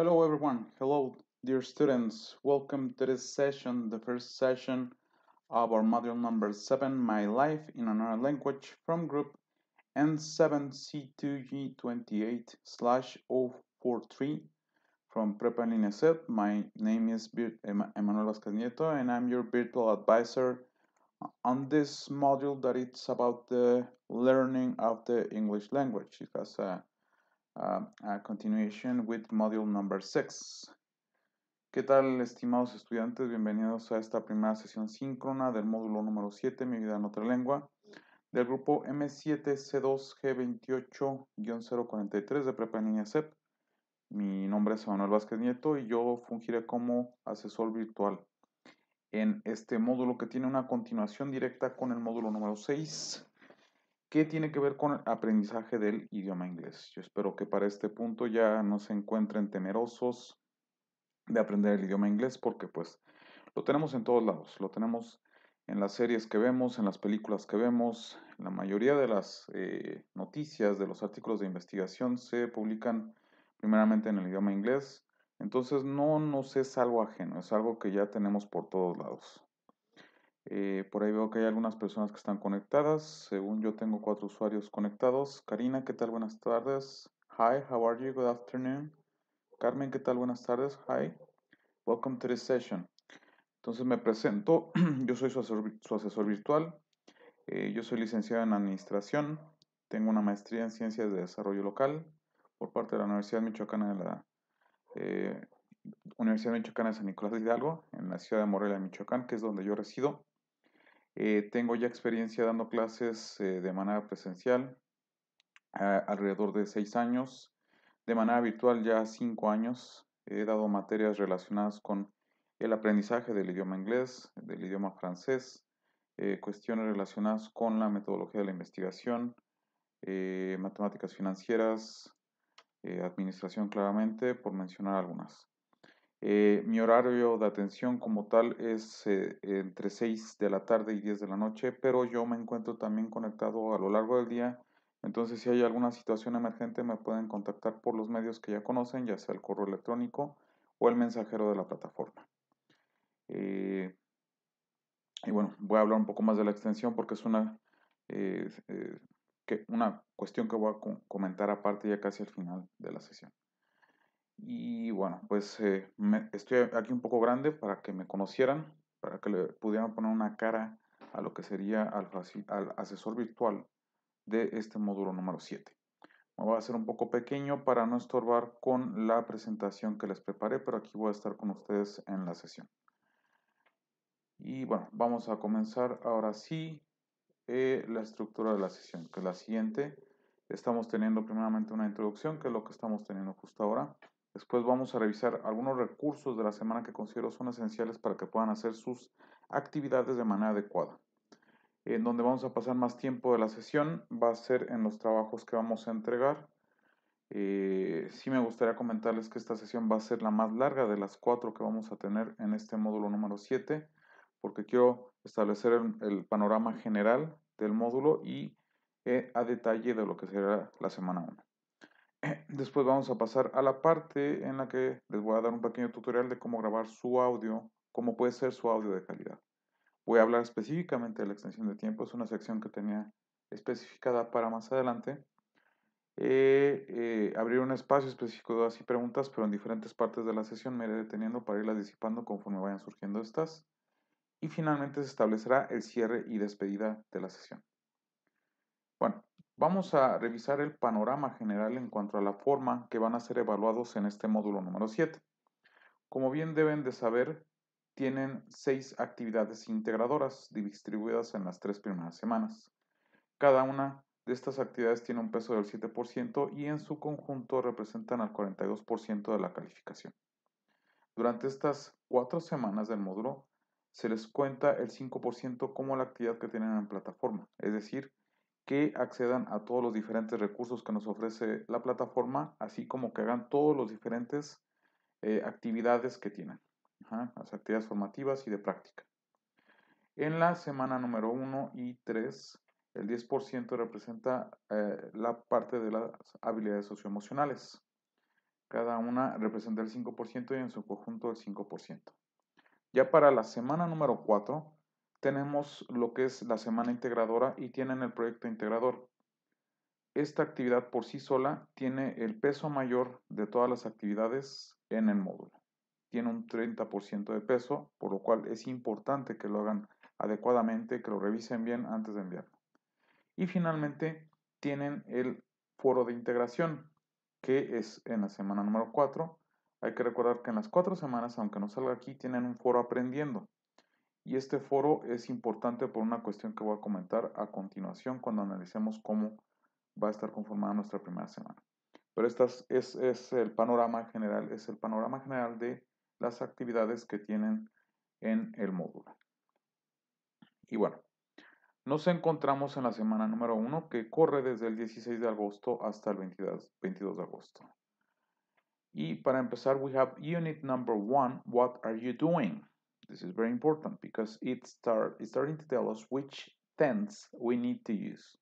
Hello everyone, hello dear students, welcome to this session, the first session of our module number 7, My Life in Another Language from group N7C2G28-043 from Prepa Linacet. My name is Emanuel Vasquez Nieto and I'm your virtual advisor on this module that it's about the learning of the English language. It has a Um, a continuation with module number 6. ¿Qué tal, estimados estudiantes? Bienvenidos a esta primera sesión síncrona del módulo número 7, Mi vida en otra lengua, del grupo M7C2G28-043 de Prepa niña CEP. Mi nombre es Manuel Vázquez Nieto y yo fungiré como asesor virtual en este módulo que tiene una continuación directa con el módulo número 6 ¿Qué tiene que ver con el aprendizaje del idioma inglés. Yo espero que para este punto ya no se encuentren temerosos de aprender el idioma inglés porque pues lo tenemos en todos lados, lo tenemos en las series que vemos, en las películas que vemos, la mayoría de las eh, noticias, de los artículos de investigación se publican primeramente en el idioma inglés, entonces no nos es algo ajeno, es algo que ya tenemos por todos lados. Eh, por ahí veo que hay algunas personas que están conectadas. Según yo tengo cuatro usuarios conectados. Karina, ¿qué tal? Buenas tardes. Hi, how are you? Good afternoon. Carmen, ¿qué tal? Buenas tardes. Hi. Welcome to this session. Entonces me presento. yo soy su asesor, virtual. Eh, yo soy licenciado en Administración. Tengo una maestría en Ciencias de Desarrollo Local por parte de la Universidad Michoacana de la eh, Universidad Michoacana de San Nicolás de Hidalgo, en la ciudad de Morelia, Michoacán, que es donde yo resido. Eh, tengo ya experiencia dando clases eh, de manera presencial, alrededor de seis años. De manera virtual ya cinco años. He dado materias relacionadas con el aprendizaje del idioma inglés, del idioma francés, eh, cuestiones relacionadas con la metodología de la investigación, matemáticas financieras, administración claramente, por mencionar algunas. Eh, mi horario de atención como tal es eh, entre 6 de la tarde y 10 de la noche, pero yo me encuentro también conectado a lo largo del día. Entonces, si hay alguna situación emergente, me pueden contactar por los medios que ya conocen, ya sea el correo electrónico o el mensajero de la plataforma. Eh, y bueno, voy a hablar un poco más de la extensión porque es una cuestión que voy a comentar aparte ya casi al final de la sesión. Y bueno, pues eh, estoy aquí un poco grande para que me conocieran, para que le pudieran poner una cara a lo que sería al, asesor virtual de este módulo número 7. Me voy a hacer un poco pequeño para no estorbar con la presentación que les preparé, pero aquí voy a estar con ustedes en la sesión. Y bueno, vamos a comenzar ahora sí eh, la estructura de la sesión, que es la siguiente. Estamos teniendo primeramente una introducción, que es lo que estamos teniendo justo ahora. Después vamos a revisar algunos recursos de la semana que considero son esenciales para que puedan hacer sus actividades de manera adecuada. En donde vamos a pasar más tiempo de la sesión va a ser en los trabajos que vamos a entregar. Eh, sí me gustaría comentarles que esta sesión va a ser la más larga de las cuatro que vamos a tener en este módulo número 7, porque quiero establecer el, panorama general del módulo y eh, a detalle de lo que será la semana 1. Después vamos a pasar a la parte en la que les voy a dar un pequeño tutorial de cómo grabar su audio, cómo puede ser su audio de calidad. Voy a hablar específicamente de la extensión de tiempo, es una sección que tenía especificada para más adelante. Eh, eh, abrir un espacio específico de dudas y preguntas, pero en diferentes partes de la sesión me iré deteniendo para irlas disipando conforme vayan surgiendo estas. Y finalmente se establecerá el cierre y despedida de la sesión. Bueno, Vamos a revisar el panorama general en cuanto a la forma que van a ser evaluados en este módulo número 7. Como bien deben de saber, tienen seis actividades integradoras distribuidas en las tres primeras semanas. Cada una de estas actividades tiene un peso del 7% y en su conjunto representan al 42% de la calificación. Durante estas cuatro semanas del módulo, se les cuenta el 5% como la actividad que tienen en plataforma, es decir, que accedan a todos los diferentes recursos que nos ofrece la plataforma, así como que hagan todos los diferentes eh, actividades que tienen, las actividades formativas y de práctica. En la semana número 1 y 3, el 10% representa eh, la parte de las habilidades socioemocionales. Cada una representa el 5% y en su conjunto el 5%. Ya para la semana número 4, tenemos lo que es la semana integradora y tienen el proyecto integrador. Esta actividad por sí sola tiene el peso mayor de todas las actividades en el módulo. Tiene un 30% de peso, por lo cual es importante que lo hagan adecuadamente, que lo revisen bien antes de enviarlo. Y finalmente tienen el foro de integración, que es en la semana número 4. Hay que recordar que en las cuatro semanas, aunque no salga aquí, tienen un foro aprendiendo y este foro es importante por una cuestión que voy a comentar a continuación cuando analicemos cómo va a estar conformada nuestra primera semana. Pero este es, el panorama general, es el panorama general de las actividades que tienen en el módulo. Y bueno, nos encontramos en la semana número uno que corre desde el 16 de agosto hasta el 22, 22 de agosto. Y para empezar, we have unit number 1, what are you doing? This is very important because it start, it's starting to tell us which tense we need to use.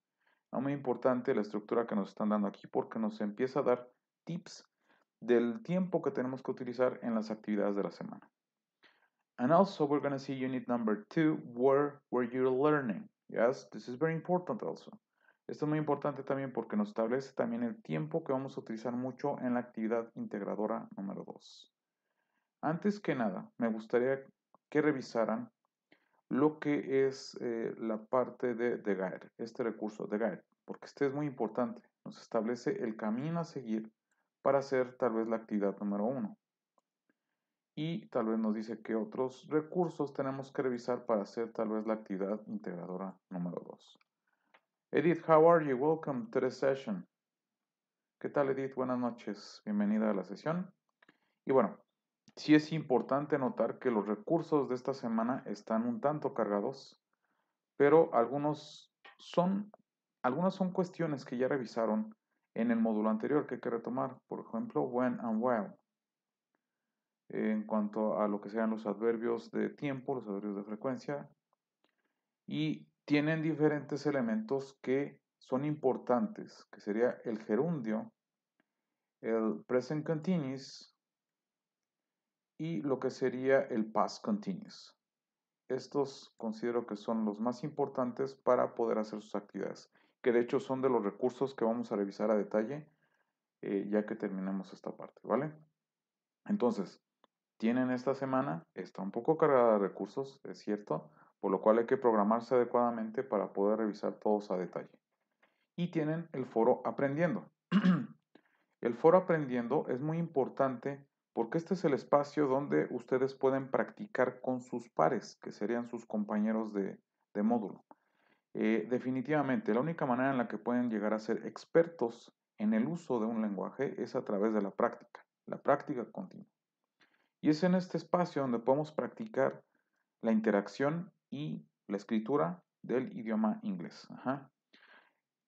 Es muy importante la estructura que nos están dando aquí porque nos empieza a dar tips del tiempo que tenemos que utilizar en las actividades de la semana. And also we're going to see unit number two, where you're you learning? Yes, this is very important also. Esto es muy importante también porque nos establece también el tiempo que vamos a utilizar mucho en la actividad integradora número 2. Antes que nada, me gustaría que revisaran lo que es eh, la parte de, de guide, este recurso de guide, porque este es muy importante, nos establece el camino a seguir para hacer tal vez la actividad número uno. Y tal vez nos dice que otros recursos tenemos que revisar para hacer tal vez la actividad integradora número dos. Edith, how are you? Welcome to the session. ¿Qué tal Edith? Buenas noches. Bienvenida a la sesión. Y bueno, Sí es importante notar que los recursos de esta semana están un tanto cargados, pero algunos son, algunas son cuestiones que ya revisaron en el módulo anterior que hay que retomar, por ejemplo, when and while. En cuanto a lo que sean los adverbios de tiempo, los adverbios de frecuencia, y tienen diferentes elementos que son importantes, que sería el gerundio, el present continuous, y lo que sería el Pass continuous. Estos considero que son los más importantes para poder hacer sus actividades, que de hecho son de los recursos que vamos a revisar a detalle eh, ya que terminemos esta parte, ¿vale? Entonces, tienen esta semana, está un poco cargada de recursos, es cierto, por lo cual hay que programarse adecuadamente para poder revisar todos a detalle. Y tienen el foro aprendiendo. el foro aprendiendo es muy importante porque este es el espacio donde ustedes pueden practicar con sus pares, que serían sus compañeros de, módulo. Eh, definitivamente, la única manera en la que pueden llegar a ser expertos en el uso de un lenguaje es a través de la práctica, la práctica continua. Y es en este espacio donde podemos practicar la interacción y la escritura del idioma inglés.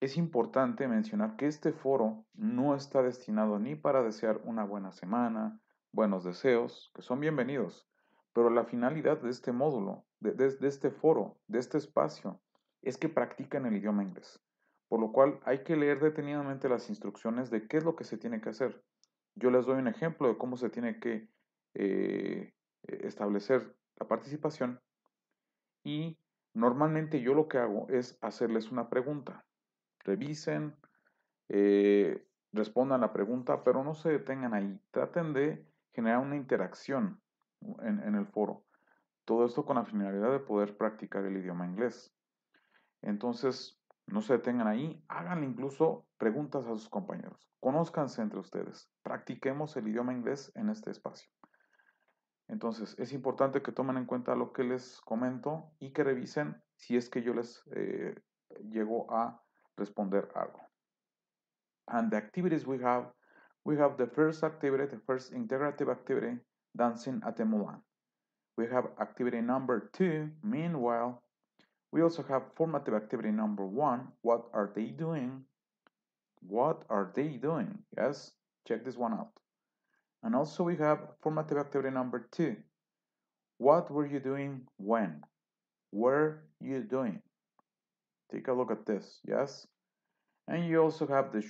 Es importante mencionar que este foro no está destinado ni para desear una buena semana, buenos deseos, que son bienvenidos, pero la finalidad de este módulo, de, este foro, de este espacio, es que practiquen el idioma inglés, por lo cual hay que leer detenidamente las instrucciones de qué es lo que se tiene que hacer. Yo les doy un ejemplo de cómo se tiene que eh, e, establecer la participación y normalmente yo lo que hago es hacerles una pregunta. Revisen, eh, respondan la pregunta, pero no se detengan ahí. Traten de generar una interacción en, el foro. Todo esto con la finalidad de poder practicar el idioma inglés. Entonces, no se detengan ahí, háganle incluso preguntas a sus compañeros, conózcanse entre ustedes, practiquemos el idioma inglés en este espacio. Entonces, es importante que tomen en cuenta lo que les comento y que revisen si es que yo les eh, llego a responder algo. And the activities we have We have the first activity, the first integrative activity, dancing at the Mulan. We have activity number two, meanwhile. We also have formative activity number one, what are they doing? What are they doing? Yes, check this one out. And also we have formative activity number two. What were you doing when? Were you doing? Take a look at this, yes? And you also have the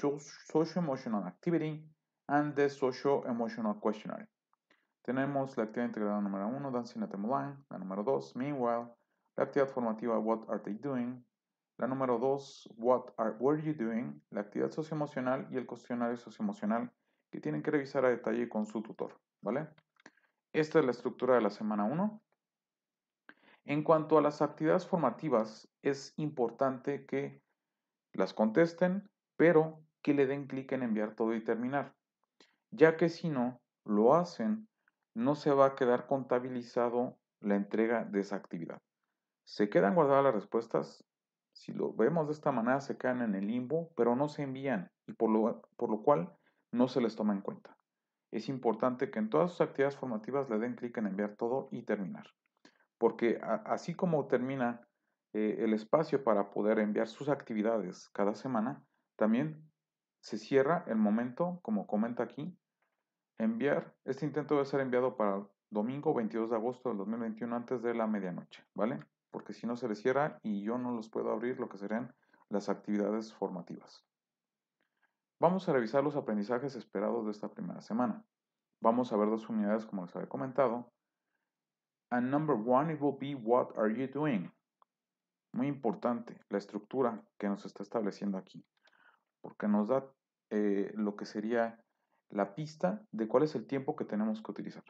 social emotional activity and the socio-emotional questionnaire. Tenemos la actividad integrada número 1, Dancing at the Line, la número 2, Meanwhile, la actividad formativa What are they doing, la número 2, What are were you doing, la actividad socioemocional y el cuestionario socioemocional que tienen que revisar a detalle con su tutor, ¿vale? Esta es la estructura de la semana 1. En cuanto a las actividades formativas, es importante que las contesten, pero que le den clic en enviar todo y terminar ya que si no lo hacen, no se va a quedar contabilizado la entrega de esa actividad. Se quedan guardadas las respuestas, si lo vemos de esta manera se quedan en el limbo, pero no se envían y por lo, por lo cual no se les toma en cuenta. Es importante que en todas sus actividades formativas le den clic en enviar todo y terminar, porque así como termina eh, el espacio para poder enviar sus actividades cada semana, también se cierra el momento, como comenta aquí, enviar. Este intento debe ser enviado para domingo 22 de agosto del 2021 antes de la medianoche, ¿vale? Porque si no se les cierra y yo no los puedo abrir lo que serían las actividades formativas. Vamos a revisar los aprendizajes esperados de esta primera semana. Vamos a ver dos unidades como les había comentado. And number one, it will be what are you doing? Muy importante la estructura que nos está estableciendo aquí, porque nos da eh, lo que sería la pista de cuál es el tiempo que tenemos que utilizar.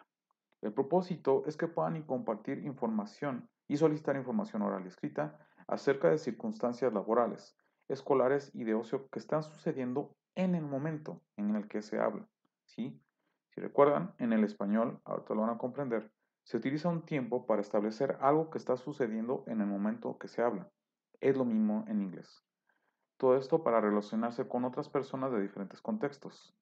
El propósito es que puedan compartir información y solicitar información oral y escrita acerca de circunstancias laborales, escolares y de ocio que están sucediendo en el momento en el que se habla. ¿sí? Si recuerdan, en el español, ahorita lo van a comprender, se utiliza un tiempo para establecer algo que está sucediendo en el momento que se habla. Es lo mismo en inglés. Todo esto para relacionarse con otras personas de diferentes contextos.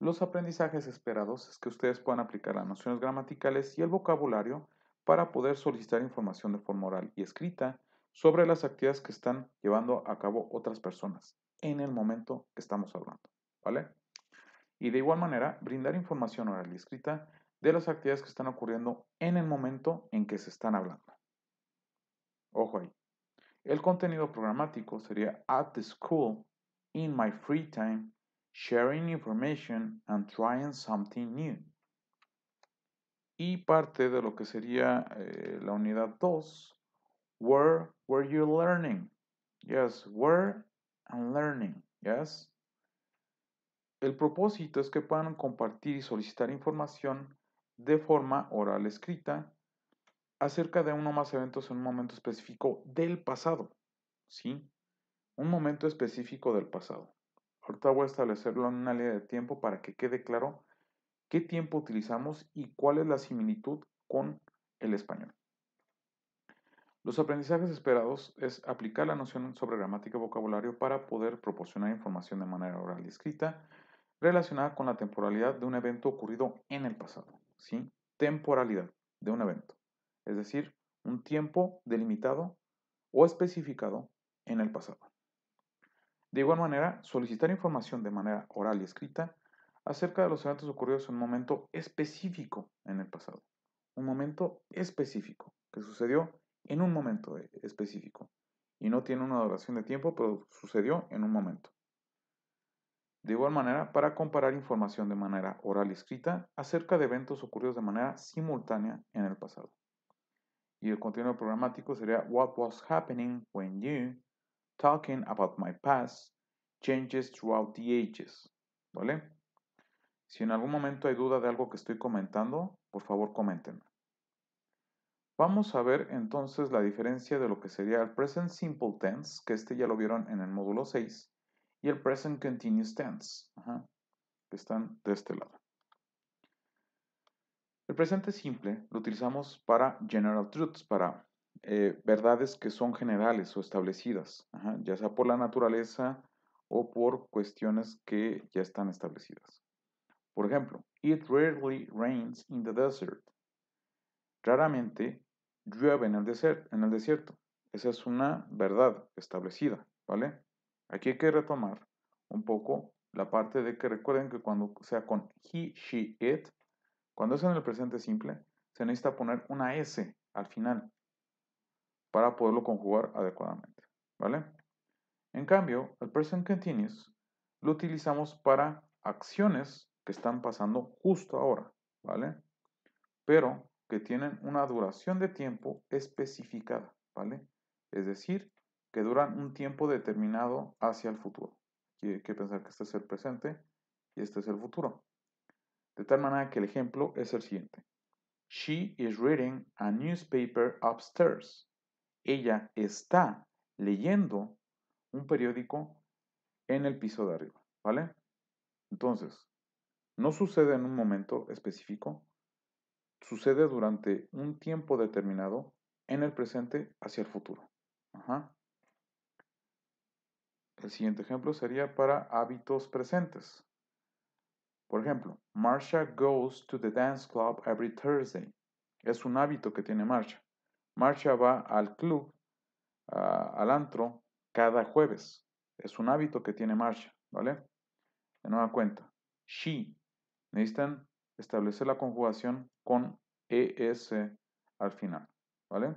Los aprendizajes esperados es que ustedes puedan aplicar las nociones gramaticales y el vocabulario para poder solicitar información de forma oral y escrita sobre las actividades que están llevando a cabo otras personas en el momento que estamos hablando, ¿vale? Y de igual manera, brindar información oral y escrita de las actividades que están ocurriendo en el momento en que se están hablando. Ojo ahí. El contenido programático sería at the school, in my free time, sharing information and trying something new. Y parte de lo que sería eh, la unidad 2, where were you learning? Yes, were and learning, yes. El propósito es que puedan compartir y solicitar información de forma oral escrita acerca de uno o más eventos en un momento específico del pasado, ¿sí? Un momento específico del pasado. Ahorita voy a establecerlo en una línea de tiempo para que quede claro qué tiempo utilizamos y cuál es la similitud con el español. Los aprendizajes esperados es aplicar la noción sobre gramática y vocabulario para poder proporcionar información de manera oral y escrita relacionada con la temporalidad de un evento ocurrido en el pasado. ¿sí? Temporalidad de un evento, es decir, un tiempo delimitado o especificado en el pasado. De igual manera, solicitar información de manera oral y escrita acerca de los eventos ocurridos en un momento específico en el pasado. Un momento específico que sucedió en un momento e, específico y no tiene una duración de tiempo, pero sucedió en un momento. De igual manera, para comparar información de manera oral y escrita acerca de eventos ocurridos de manera simultánea en el pasado. Y el contenido programático sería What was happening when you talking about my past changes throughout the ages. ¿Vale? Si en algún momento hay duda de algo que estoy comentando, por favor coméntenme. Vamos a ver entonces la diferencia de lo que sería el present simple tense, que este ya lo vieron en el módulo 6, y el present continuous tense, que están de este lado. El presente simple lo utilizamos para general truths, para eh, verdades que son generales o establecidas, ya sea por la naturaleza o por cuestiones que ya están establecidas. Por ejemplo, It rarely rains in the desert. Raramente llueve en el, desierto. Esa es una verdad establecida, ¿vale? Aquí hay que retomar un poco la parte de que recuerden que cuando sea con he, she, it, cuando es en el presente simple, se necesita poner una S al final para poderlo conjugar adecuadamente. ¿Vale? En cambio, el present continuous lo utilizamos para acciones que están pasando justo ahora, ¿vale? Pero que tienen una duración de tiempo especificada, ¿vale? Es decir, que duran un tiempo determinado hacia el futuro. Y hay que pensar que este es el presente y este es el futuro. De tal manera que el ejemplo es el siguiente. She is reading a newspaper upstairs ella está leyendo un periódico en el piso de arriba, ¿vale? Entonces, no sucede en un momento específico, sucede durante un tiempo determinado en el presente hacia el futuro. El siguiente ejemplo sería para hábitos presentes. Por ejemplo, Marsha goes to the dance club every Thursday. Es un hábito que tiene Marsha. Marcha va al club, al antro, cada jueves. Es un hábito que tiene marcha, ¿vale? De nueva cuenta, she. Necesitan establecer la conjugación con ES al final, ¿vale?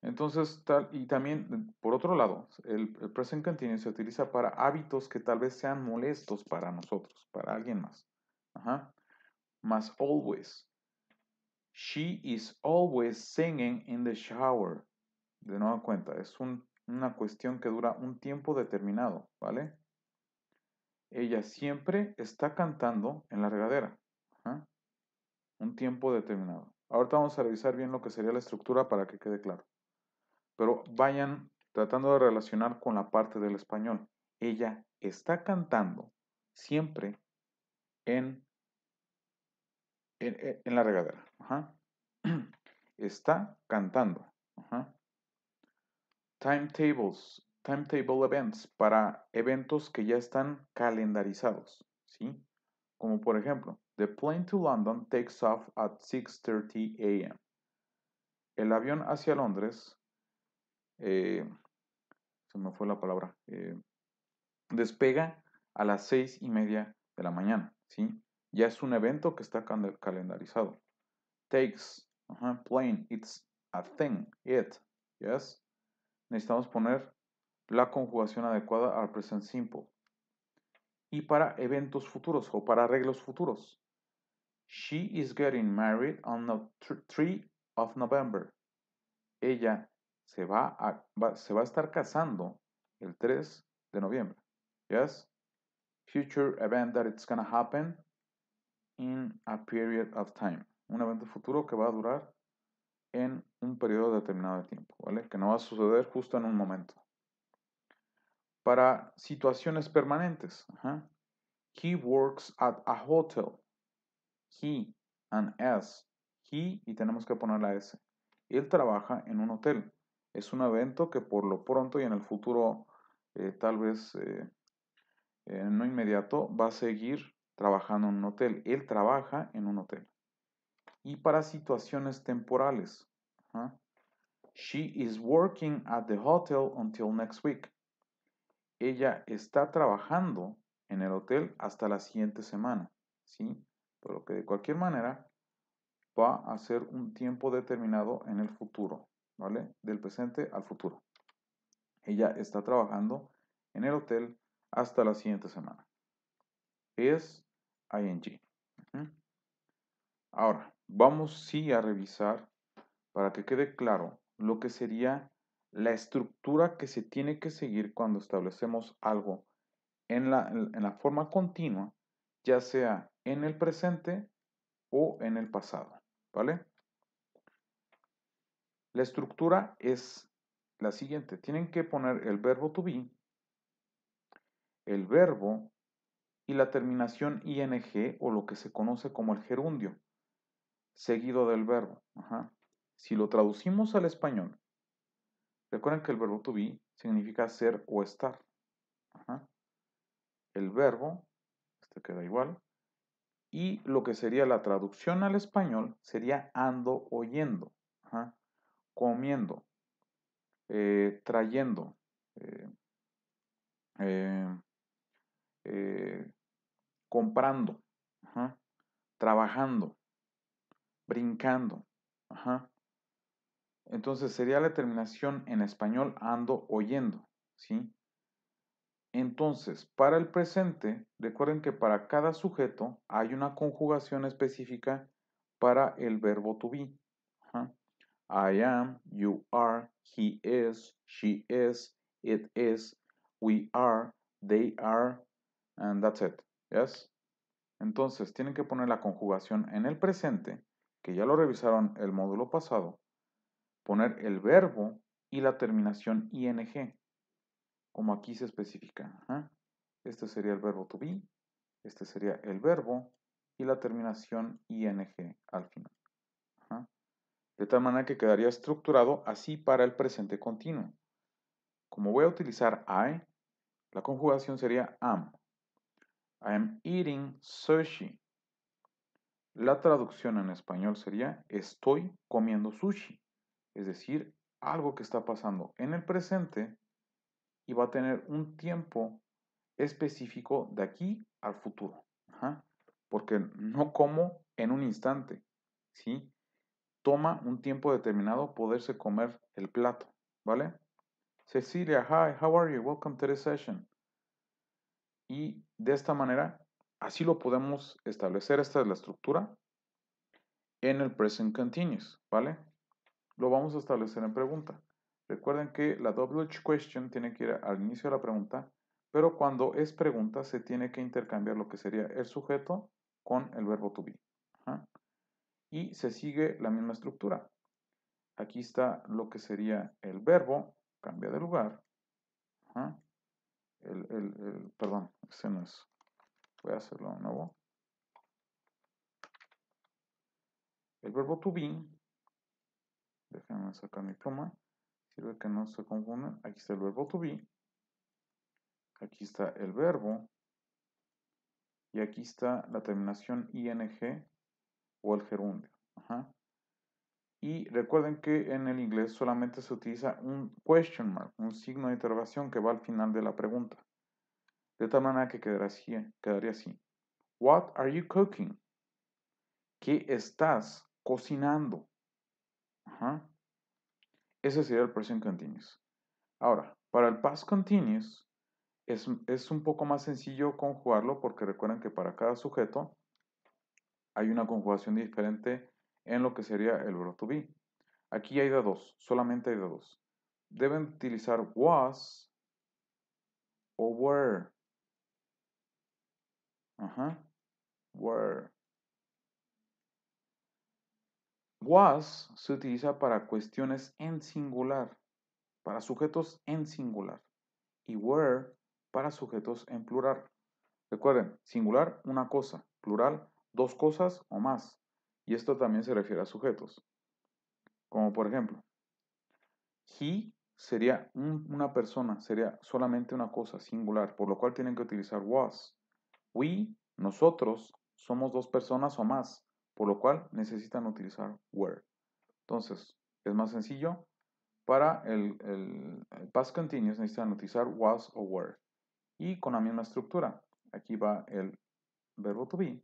Entonces, tal, y también, por otro lado, el, present continuous se utiliza para hábitos que tal vez sean molestos para nosotros, para alguien más. Más always. She is always singing in the shower. De nueva cuenta, es una cuestión que dura un tiempo determinado, ¿vale? Ella siempre está cantando en la regadera. Un tiempo determinado. Ahorita vamos a revisar bien lo que sería la estructura para que quede claro. Pero vayan tratando de relacionar con la parte del español. Ella está cantando siempre en e, en, la regadera. Está cantando. Timetables, timetable events para eventos que ya están calendarizados, ¿sí? Como por ejemplo, the plane to London takes off at 6:30 a.m. El avión hacia Londres, eh, se me fue la palabra, eh, despega a las seis y media de la mañana, ¿sí? Ya es un evento que está calendarizado. Takes, plane, it's a thing, it, yes. Necesitamos poner la conjugación adecuada al present simple. Y para eventos futuros o para arreglos futuros. She is getting married on the 3 of November. Ella se va, a, se va a estar casando el 3 de noviembre. Yes? Future event that it's going to happen in a period of time. Un evento futuro que va a durar en un periodo determinado de tiempo, Que no va a suceder justo en un momento. Para situaciones permanentes, he works at a hotel. He and S. He y tenemos que poner la S. Él trabaja en un hotel. Es un evento que por lo pronto y en el futuro, eh, tal vez eh, eh, no inmediato, va a seguir trabajando en un hotel. Él trabaja en un hotel. Y para situaciones temporales. ¿ah? She is working at the hotel until next week. Ella está trabajando en el hotel hasta la siguiente semana. ¿sí? lo que de cualquier manera va a ser un tiempo determinado en el futuro. ¿Vale? Del presente al futuro. Ella está trabajando en el hotel hasta la siguiente semana. Es ing. Ahora, vamos sí a revisar para que quede claro lo que sería la estructura que se tiene que seguir cuando establecemos algo en la, en la forma continua, ya sea en el presente o en el pasado. ¿Vale? La estructura es la siguiente. Tienen que poner el verbo to be, el verbo y la terminación ing o lo que se conoce como el gerundio, seguido del verbo. Si lo traducimos al español, recuerden que el verbo to be significa ser o estar. El verbo, este queda igual, y lo que sería la traducción al español sería ando oyendo, comiendo, eh, trayendo, eh, eh, comprando, trabajando, brincando. Entonces sería la terminación en español ando oyendo, ¿sí? Entonces, para el presente, recuerden que para cada sujeto hay una conjugación específica para el verbo to be. I am, you are, he is, she is, it is, we are, they are, and that's it. Yes. Entonces, tienen que poner la conjugación en el presente, que ya lo revisaron el módulo pasado, poner el verbo y la terminación ing, como aquí se especifica. Este sería el verbo to be, este sería el verbo y la terminación ing al final. De tal manera que quedaría estructurado así para el presente continuo. Como voy a utilizar I, la conjugación sería am. I am eating sushi. La traducción en español sería estoy comiendo sushi, es decir, algo que está pasando en el presente y va a tener un tiempo específico de aquí al futuro. Porque no como en un instante, ¿sí? Toma un tiempo determinado poderse comer el plato, ¿vale? Cecilia, hi, how are you? Welcome to the session. Y de esta manera, así lo podemos establecer. Esta es la estructura en el present continuous, ¿vale? Lo vamos a establecer en pregunta. Recuerden que la double question tiene que ir al inicio de la pregunta, pero cuando es pregunta se tiene que intercambiar lo que sería el sujeto con el verbo to be. Y se sigue la misma estructura. Aquí está lo que sería el verbo, cambia de lugar el, el, el perdón, este no es. Voy a hacerlo de nuevo. El verbo to be, déjenme sacar mi coma, sirve que no se confundan. Aquí está el verbo to be, aquí está el verbo, y aquí está la terminación ing o el gerundio. Ajá. Y recuerden que en el inglés solamente se utiliza un question mark, un signo de interrogación que va al final de la pregunta. De tal manera que quedaría así. Quedaría así. What are you cooking? ¿Qué estás cocinando? Ese sería el present continuous. Ahora, para el past continuous es, es un poco más sencillo conjugarlo porque recuerden que para cada sujeto hay una conjugación diferente en lo que sería el verbo to be. Aquí hay de dos, solamente hay de dos. Deben utilizar was o were. Ajá. Were. Was se utiliza para cuestiones en singular, para sujetos en singular. Y were para sujetos en plural. Recuerden, singular una cosa, plural dos cosas o más. Y esto también se refiere a sujetos. Como por ejemplo, he sería una persona, sería solamente una cosa singular, por lo cual tienen que utilizar was. We, nosotros, somos dos personas o más, por lo cual necesitan utilizar were. Entonces, es más sencillo. Para el, el past continuous necesitan utilizar was o were. Y con la misma estructura. Aquí va el verbo to be,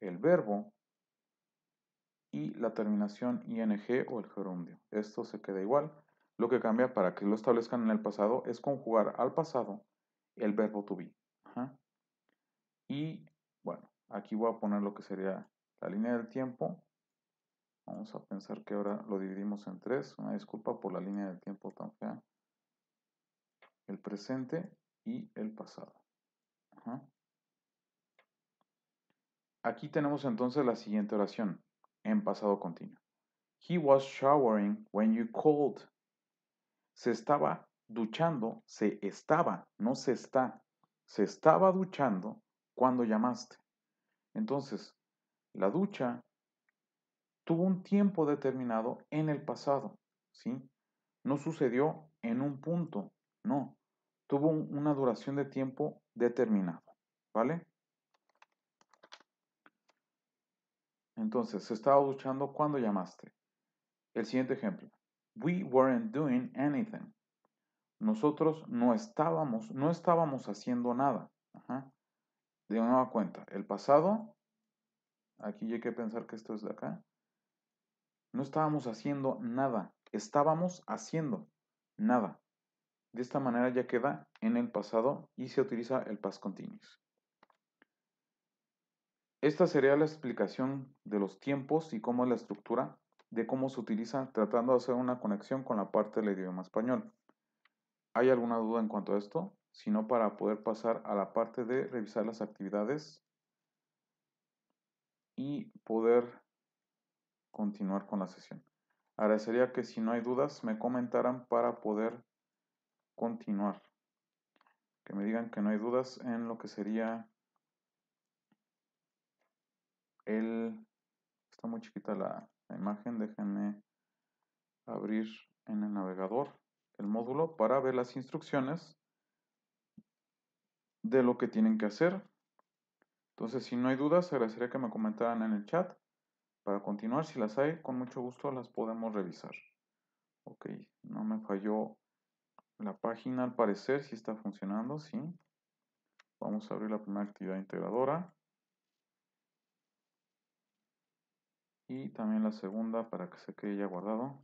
el verbo y la terminación ing o el gerundio. Esto se queda igual. Lo que cambia para que lo establezcan en el pasado es conjugar al pasado el verbo to be. Y bueno, aquí voy a poner lo que sería la línea del tiempo. Vamos a pensar que ahora lo dividimos en tres. Una disculpa por la línea del tiempo tan fea. El presente y el pasado. Aquí tenemos entonces la siguiente oración en pasado continuo. He was showering when you called. Se estaba duchando, se estaba, no se está. Se estaba duchando cuando llamaste. Entonces, la ducha tuvo un tiempo determinado en el pasado, ¿sí? No sucedió en un punto, no. Tuvo una duración de tiempo determinada. ¿vale? Entonces, se estaba duchando cuando llamaste. El siguiente ejemplo. We weren't doing anything. Nosotros no estábamos, no estábamos haciendo nada. De nueva cuenta, el pasado, aquí hay que pensar que esto es de acá. No estábamos haciendo nada. Estábamos haciendo nada. De esta manera ya queda en el pasado y se utiliza el past continuous. Esta sería la explicación de los tiempos y cómo es la estructura de cómo se utiliza tratando de hacer una conexión con la parte del idioma español. ¿Hay alguna duda en cuanto a esto? Si no, para poder pasar a la parte de revisar las actividades y poder continuar con la sesión. Agradecería que si no hay dudas me comentaran para poder continuar. Que me digan que no hay dudas en lo que sería está muy chiquita la, imagen, déjenme abrir en el navegador el módulo para ver las instrucciones de lo que tienen que hacer. Entonces, si no hay dudas, agradecería que me comentaran en el chat. Para continuar, si las hay, con mucho gusto las podemos revisar. Ok, no me falló la página al parecer, si está funcionando, sí. Vamos a abrir la primera actividad integradora. y también la segunda para que se quede ya guardado.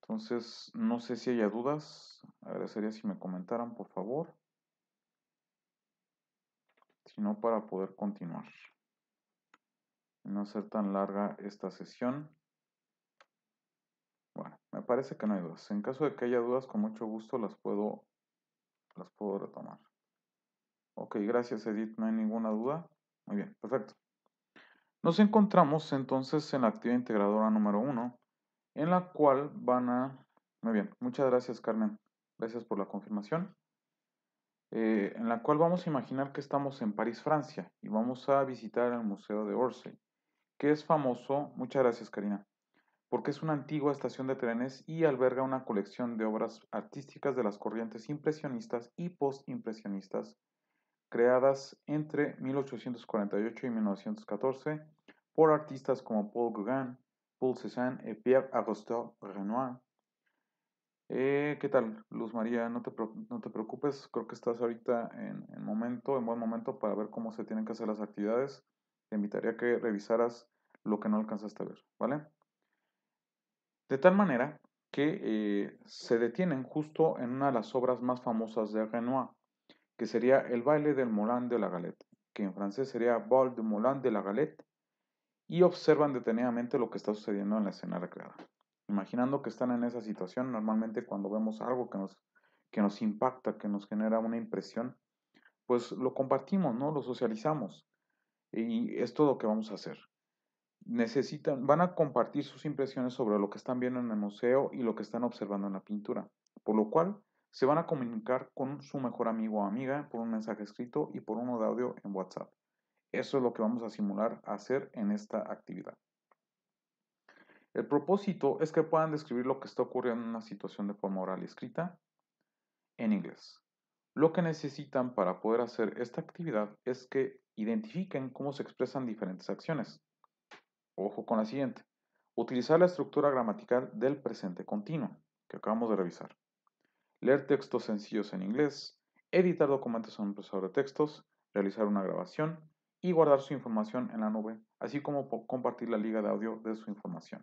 Entonces, no sé si haya dudas, agradecería si me comentaran por favor, Si no, para poder continuar. No ser tan larga esta sesión. Bueno, me parece que no hay dudas. En caso de que haya dudas, con mucho gusto las puedo, las puedo retomar. Ok, gracias Edith, no hay ninguna duda. Muy bien, perfecto. Nos encontramos entonces en la actividad integradora número uno, en la cual van a... Muy bien, muchas gracias Carmen, gracias por la confirmación. Eh, en la cual vamos a imaginar que estamos en París, Francia, y vamos a visitar el Museo de Orsay, que es famoso, muchas gracias Karina, porque es una antigua estación de trenes y alberga una colección de obras artísticas de las corrientes impresionistas y postimpresionistas creadas entre 1848 y 1914 por artistas como Paul Gauguin, Paul Cézanne y Pierre Auguste Renoir. Eh, ¿Qué tal, Luz María? No te, preocupes, creo que estás ahorita en, momento, en buen momento para ver cómo se tienen que hacer las actividades. Te invitaría a que revisaras lo que no alcanzaste a ver, ¿vale? De tal manera que eh, se detienen justo en una de las obras más famosas de Renoir, que sería el baile del Moulin de la Galette, que en francés sería ball de Moulin de la Galette, y observan detenidamente lo que está sucediendo en la escena recreada. Imaginando que están en esa situación, normalmente cuando vemos algo que nos, que nos impacta, que nos genera una impresión, pues lo compartimos, ¿no? Lo socializamos. Y es todo lo que vamos a hacer. Necesitan, van a compartir sus impresiones sobre lo que están viendo en el museo y lo que están observando en la pintura. Por lo cual, se van a comunicar con su mejor amigo o amiga por un mensaje escrito y por uno de audio en WhatsApp. Eso es lo que vamos a simular hacer en esta actividad. El propósito es que puedan describir lo que está ocurriendo en una situación de forma oral y escrita en inglés. Lo que necesitan para poder hacer esta actividad es que identifiquen cómo se expresan diferentes acciones. Ojo con la siguiente. Utilizar la estructura gramatical del presente continuo que acabamos de revisar leer textos sencillos en inglés, editar documentos en un procesador de textos, realizar una grabación y guardar su información en la nube, así como compartir la liga de audio de su información.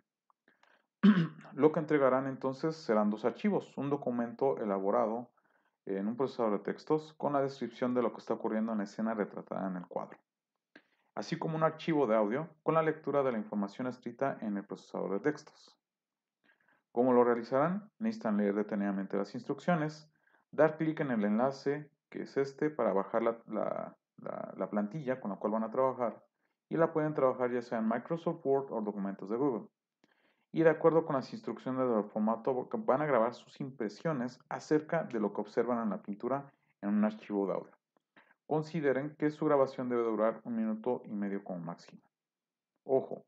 Lo que entregarán entonces serán dos archivos, un documento elaborado en un procesador de textos con la descripción de lo que está ocurriendo en la escena retratada en el cuadro, así como un archivo de audio con la lectura de la información escrita en el procesador de textos. ¿Cómo lo realizarán? Necesitan leer detenidamente las instrucciones, dar clic en el enlace que es este para bajar la, plantilla con la cual van a trabajar y la pueden trabajar ya sea en Microsoft Word o documentos de Google. Y de acuerdo con las instrucciones del formato, van a grabar sus impresiones acerca de lo que observan en la pintura en un archivo de audio. Consideren que su grabación debe durar un minuto y medio como máximo. Ojo,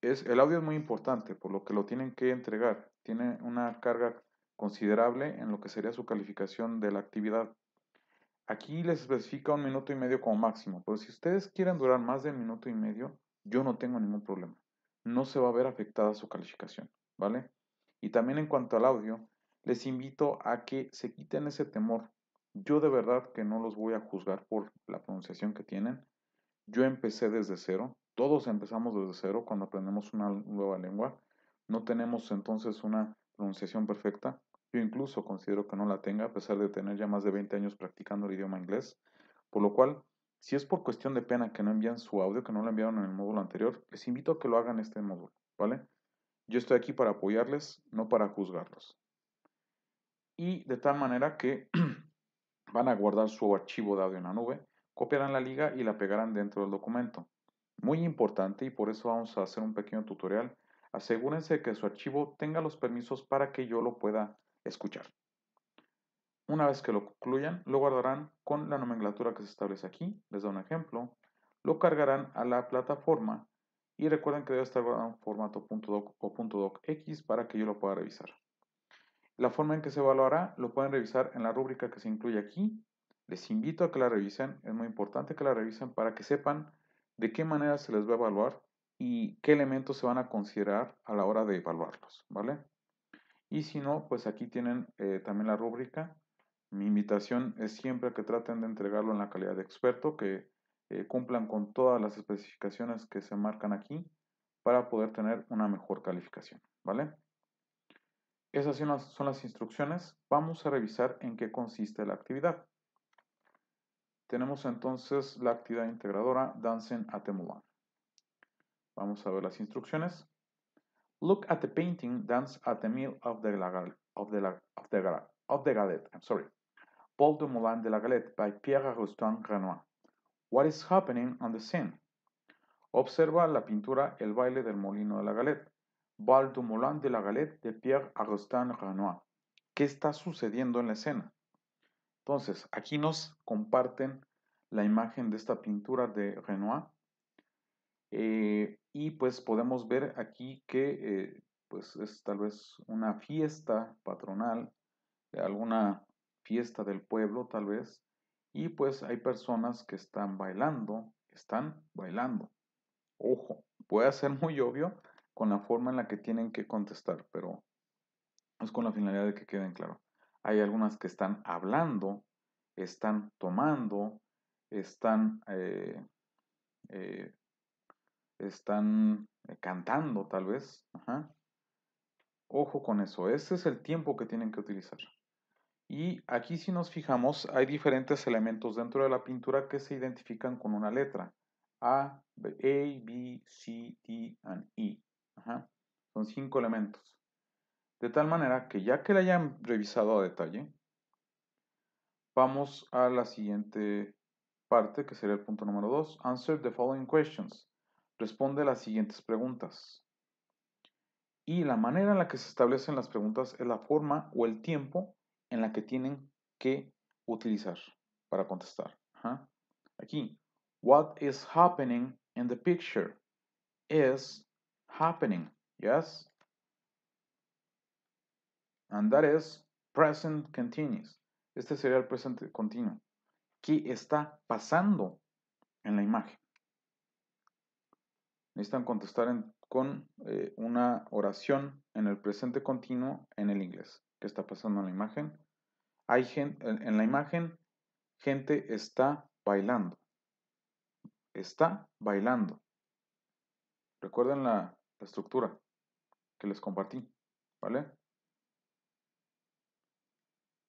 es, el audio es muy importante, por lo que lo tienen que entregar. Tiene una carga considerable en lo que sería su calificación de la actividad. Aquí les especifica un minuto y medio como máximo, pero si ustedes quieren durar más de un minuto y medio, yo no tengo ningún problema. No se va a ver afectada su calificación, ¿vale? Y también en cuanto al audio, les invito a que se quiten ese temor. Yo de verdad que no los voy a juzgar por la pronunciación que tienen. Yo empecé desde cero, todos empezamos desde cero cuando aprendemos una nueva lengua. No tenemos entonces una pronunciación perfecta. Yo incluso considero que no la tenga, a pesar de tener ya más de 20 años practicando el idioma inglés. Por lo cual, si es por cuestión de pena que no envían su audio, que no lo enviaron en el módulo anterior, les invito a que lo hagan en este módulo, ¿vale? Yo estoy aquí para apoyarles, no para juzgarlos. Y de tal manera que van a guardar su archivo de audio en la nube, copiarán la liga y la pegarán dentro del documento. Muy importante y por eso vamos a hacer un pequeño tutorial. Asegúrense que su archivo tenga los permisos para que yo lo pueda escuchar. Una vez que lo concluyan, lo guardarán con la nomenclatura que se establece aquí. Les da un ejemplo. Lo cargarán a la plataforma y recuerden que debe estar guardado en formato .doc o .docx para que yo lo pueda revisar. La forma en que se evaluará lo pueden revisar en la rúbrica que se incluye aquí. Les invito a que la revisen, es muy importante que la revisen para que sepan de qué manera se les va a evaluar y qué elementos se van a considerar a la hora de evaluarlos, ¿vale? Y si no, pues aquí tienen eh, también la rúbrica. Mi invitación es siempre que traten de entregarlo en la calidad de experto, que eh, cumplan con todas las especificaciones que se marcan aquí para poder tener una mejor calificación, ¿vale? Esas son las instrucciones. Vamos a revisar en qué consiste la actividad. Tenemos entonces la actividad integradora Dancing at the Moulin. Vamos a ver las instrucciones. Look at the painting Dance at the mill of the, of the, of the, of the Galette. I'm sorry. Paul de Moulin de la Galette by Pierre Augustin Renoir. What is happening on the scene? Observa la pintura El baile del molino de la Galette. Paul de Moulin de la Galette de Pierre Augustin Renoir. ¿Qué está sucediendo en la escena? Entonces, aquí nos comparten la imagen de esta pintura de Renoir. Eh, y pues podemos ver aquí que eh, pues es tal vez una fiesta patronal, eh, alguna fiesta del pueblo tal vez. Y pues hay personas que están bailando, están bailando. Ojo, puede ser muy obvio con la forma en la que tienen que contestar, pero es con la finalidad de que queden claro hay algunas que están hablando, están tomando, están, eh, eh, están eh, cantando tal vez. Ojo con eso, Ese es el tiempo que tienen que utilizar. Y aquí si nos fijamos, hay diferentes elementos dentro de la pintura que se identifican con una letra. A, B, e, C, D, y E. Son cinco elementos. De tal manera que ya que la hayan revisado a detalle, vamos a la siguiente parte que sería el punto número 2. Answer the following questions. Responde las siguientes preguntas. Y la manera en la que se establecen las preguntas es la forma o el tiempo en la que tienen que utilizar para contestar. Aquí, what is happening in the picture is happening, yes? and that is present continuous. Este sería el presente continuo. ¿Qué está pasando en la imagen? Necesitan contestar con eh, una oración en el presente continuo en el inglés. ¿Qué está pasando en la imagen? Hay gente, en, la imagen, gente está bailando. Está bailando. Recuerden la, la estructura que les compartí, ¿vale?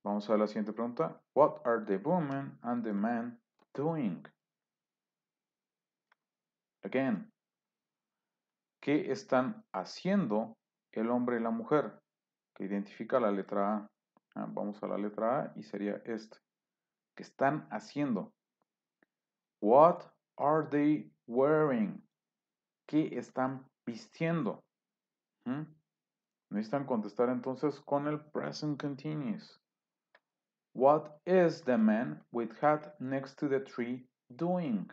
Vamos a la siguiente pregunta. What are the woman and the man doing? Again. ¿Qué están haciendo el hombre y la mujer? Que identifica la letra A. Ah, vamos a la letra A y sería este. ¿Qué están haciendo? What are they wearing? ¿Qué están vistiendo? ¿Mm? Necesitan contestar entonces con el present continuous. What is the man with hat next to the tree doing?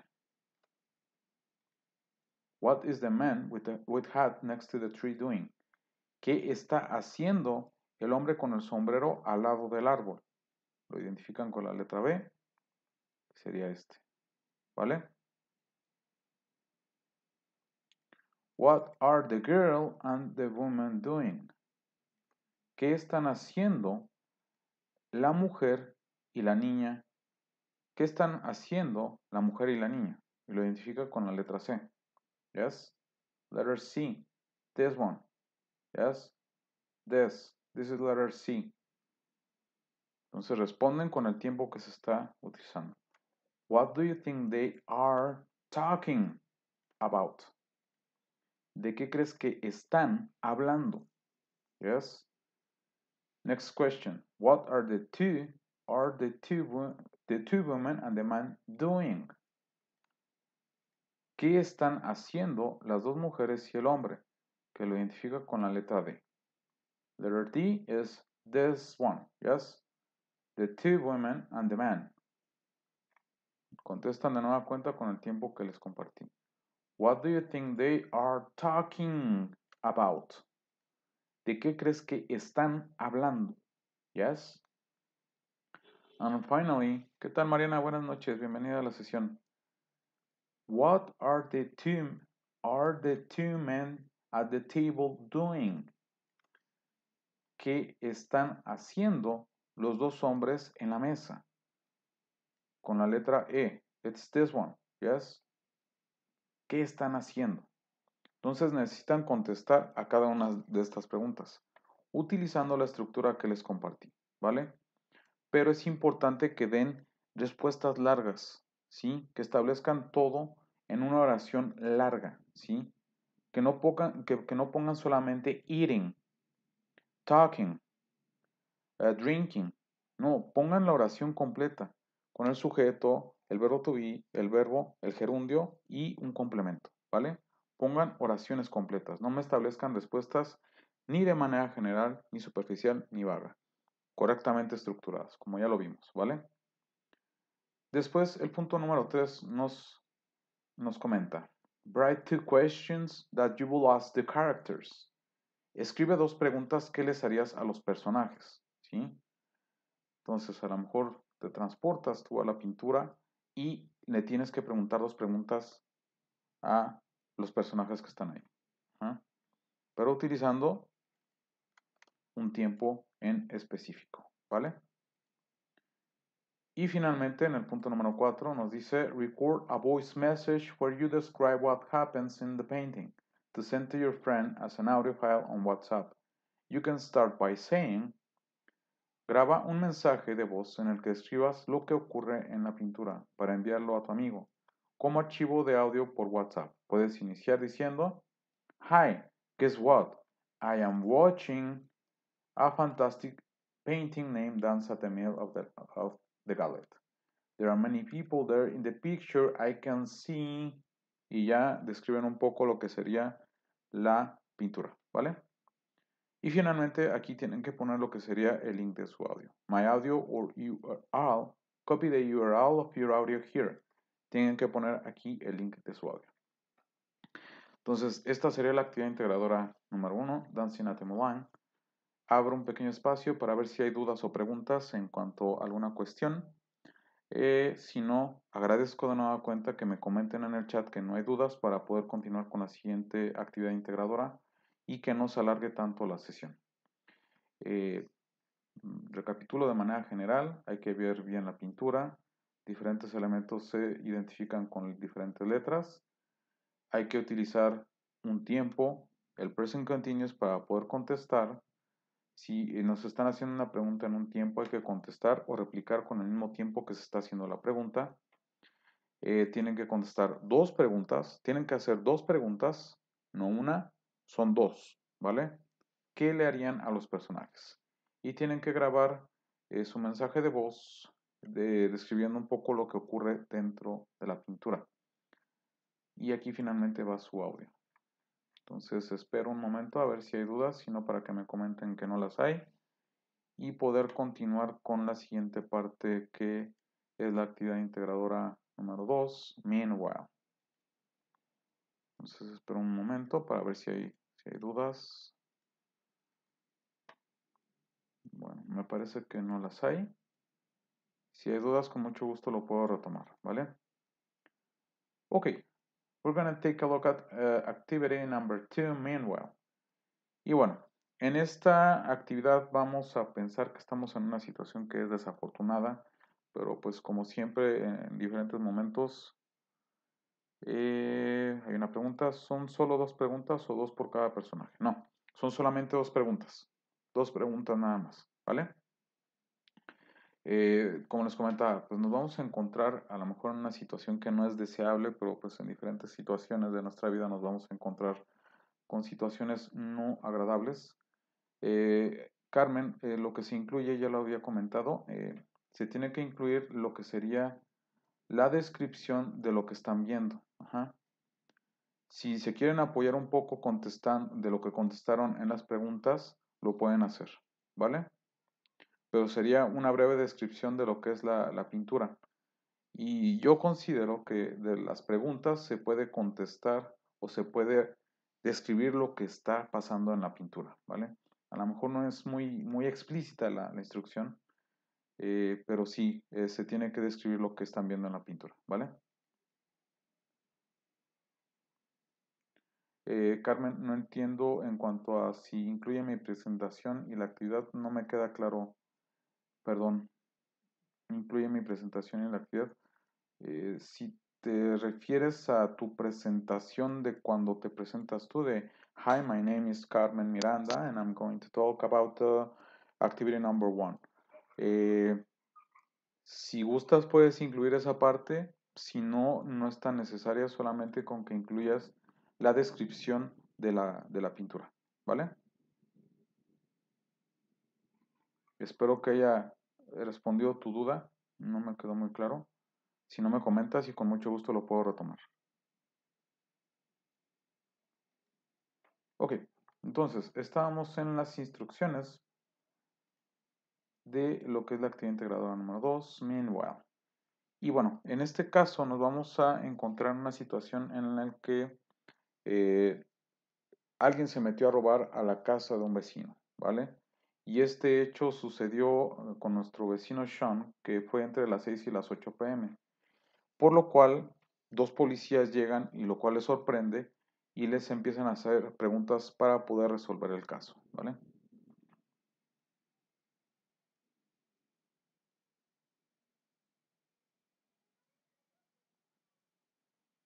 What is the man with, the, with hat next to the tree doing? ¿Qué está haciendo el hombre con el sombrero al lado del árbol? Lo identifican con la letra B. Sería este. ¿Vale? What are the girl and the woman doing? ¿Qué están haciendo la mujer y la niña. ¿Qué están haciendo la mujer y la niña? Y lo identifica con la letra C. Yes? Letter C. This one. Yes? This. This is letter C. Entonces responden con el tiempo que se está utilizando. What do you think they are talking about? ¿De qué crees que están hablando? Yes? Next question. What are the two are the two the two women and the man doing? ¿Qué están haciendo las dos mujeres y el hombre? Que lo identifica con la letra D. Letter D is this one, yes? The two women and the man. Contestan de nueva cuenta con el tiempo que les compartí. What do you think they are talking about? ¿De qué crees que están hablando? Yes. And finally, ¿qué tal Mariana? Buenas noches, bienvenida a la sesión. What are the two are the two men at the table doing? ¿Qué están haciendo los dos hombres en la mesa? Con la letra E. It's this one. Yes. ¿Qué están haciendo? Entonces necesitan contestar a cada una de estas preguntas utilizando la estructura que les compartí, ¿vale? Pero es importante que den respuestas largas, ¿sí? Que establezcan todo en una oración larga, ¿sí? Que no, pongan, solamente eating, talking, eh, drinking. No, pongan la oración completa con el sujeto, el verbo to be, el verbo, el gerundio y un complemento, ¿vale? Pongan oraciones completas, no me establezcan respuestas ni de manera general, ni superficial, ni vaga, correctamente estructuradas, como ya lo vimos, ¿vale? Después, el punto número 3 nos, nos comenta, write two questions that you will ask the characters. Escribe dos preguntas que les harías a los personajes, ¿sí? Entonces, a lo mejor te transportas tú a la pintura y le tienes que preguntar dos preguntas a los personajes que están ahí. ¿ah? Pero utilizando un tiempo en específico, ¿vale? Y finalmente, en el punto número 4, nos dice record a voice message where you describe what happens in the painting to send to your friend as an audio file on WhatsApp. You can start by saying Graba un mensaje de voz en el que escribas lo que ocurre en la pintura para enviarlo a tu amigo como archivo de audio por WhatsApp. Puedes iniciar diciendo Hi, guess what? I am watching a fantastic painting named Danza at of the, of the Gallet. There are many people there in the picture. I can see. Y ya describen un poco lo que sería la pintura, ¿vale? Y finalmente aquí tienen que poner lo que sería el link de su audio. My audio or URL. Copy the URL of your audio here. Tienen que poner aquí el link de su audio. Entonces, esta sería la actividad integradora número uno. Dancing at the Abro un pequeño espacio para ver si hay dudas o preguntas en cuanto a alguna cuestión. Eh, si no, agradezco de nueva cuenta que me comenten en el chat que no hay dudas para poder continuar con la siguiente actividad integradora y que no se alargue tanto la sesión. Eh, mm, recapitulo de manera general, hay que ver bien la pintura, diferentes elementos se identifican con diferentes letras, hay que utilizar un tiempo, el present continuous para poder contestar si eh, nos están haciendo una pregunta en un tiempo, hay que contestar o replicar con el mismo tiempo que se está haciendo la pregunta. Eh, tienen que contestar dos preguntas, tienen que hacer dos preguntas, no una, son dos, ¿vale? ¿Qué le harían a los personajes? Y tienen que grabar eh, su mensaje de voz describiendo un poco lo que ocurre dentro de la pintura. Y aquí finalmente va su audio. Entonces espero un momento a ver si hay dudas, sino para que me comenten que no las hay y poder continuar con la siguiente parte que es la actividad integradora número 2, meanwhile. Entonces espero un momento para ver si hay, hay dudas. Bueno, me parece que no las hay. Si hay dudas, con mucho gusto lo puedo retomar, ¿vale? Ok, We're going to take a look at uh, activity number two, meanwhile. Y bueno, en esta actividad vamos a pensar que estamos en una situación que es desafortunada, pero pues como siempre en diferentes momentos eh, hay una pregunta, ¿son solo dos preguntas o dos por cada personaje? No, son solamente dos preguntas, dos preguntas nada más, ¿vale? Eh, como les comentaba, pues nos vamos a encontrar a lo mejor en una situación que no es deseable, pero pues en diferentes situaciones de nuestra vida nos vamos a encontrar con situaciones no agradables. Eh, Carmen, eh, lo que se incluye, ya lo había comentado, se tiene que incluir lo que sería la descripción de lo que están viendo. Si se quieren apoyar un poco contestando de lo que contestaron en las preguntas, lo pueden hacer, ¿vale? pero sería una breve descripción de lo que es la, pintura. Y yo considero que de las preguntas se puede contestar o se puede describir lo que está pasando en la pintura, ¿vale? A lo mejor no es muy, muy explícita la, instrucción, eh, pero sí, eh, se tiene que describir lo que están viendo en la pintura, ¿vale? Eh, Carmen, no entiendo en cuanto a si incluye mi presentación y la actividad, no me queda claro perdón, incluye mi presentación en la actividad. Eh, si te refieres a tu presentación de cuando te presentas tú de Hi, my name is Carmen Miranda and I'm going to talk about uh, activity number one. Eh, si gustas puedes incluir esa parte, si no, no es tan necesaria solamente con que incluyas la descripción de la, de la pintura, ¿vale? Espero que haya respondido tu duda. No me quedó muy claro. Si no me comentas y con mucho gusto lo puedo retomar. Ok, entonces estábamos en las instrucciones de lo que es la actividad integradora número 2, meanwhile. Y bueno, en este caso nos vamos a encontrar una situación en la que eh, alguien se metió a robar a la casa de un vecino, ¿vale? Y este hecho sucedió con nuestro vecino Sean, que fue entre las 6 y las 8 pm. Por lo cual, dos policías llegan y lo cual les sorprende y les empiezan a hacer preguntas para poder resolver el caso. ¿vale?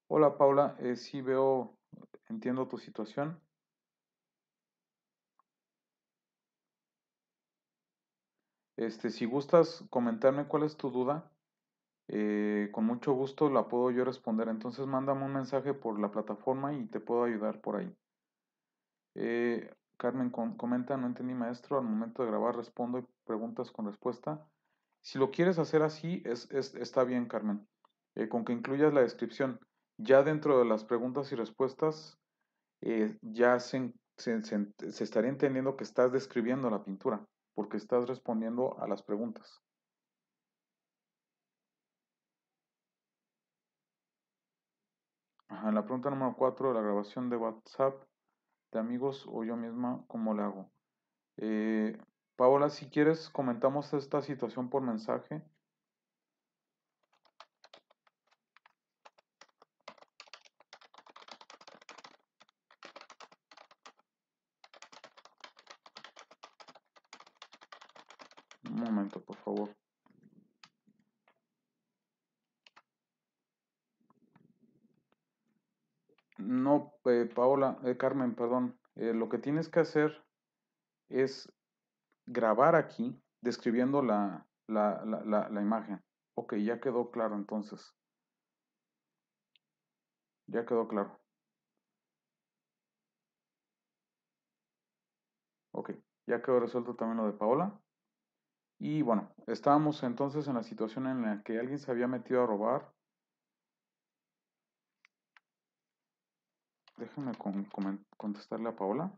Hola Paula, eh, sí veo, entiendo tu situación. Este, si gustas comentarme cuál es tu duda, eh, con mucho gusto la puedo yo responder. Entonces mándame un mensaje por la plataforma y te puedo ayudar por ahí. Eh, Carmen comenta, no entendí maestro, al momento de grabar respondo preguntas con respuesta. Si lo quieres hacer así, es, está bien Carmen, eh, con que incluyas la descripción. Ya dentro de las preguntas y respuestas, ya se estaría entendiendo que estás describiendo la pintura porque estás respondiendo a las preguntas. Ajá, la pregunta número 4 de la grabación de WhatsApp de amigos o yo misma, ¿cómo la hago? Eh, Paola, si quieres, comentamos esta situación por mensaje No, eh, Paola, eh, Carmen, perdón. Eh, lo que tienes que hacer es grabar aquí describiendo la, la imagen. Ok, ya quedó claro entonces. Ya quedó claro. Ok, ya quedó resuelto también lo de Paola. Y bueno, estábamos entonces en la situación en la que alguien se había metido a robar Déjenme contestarle a Paola.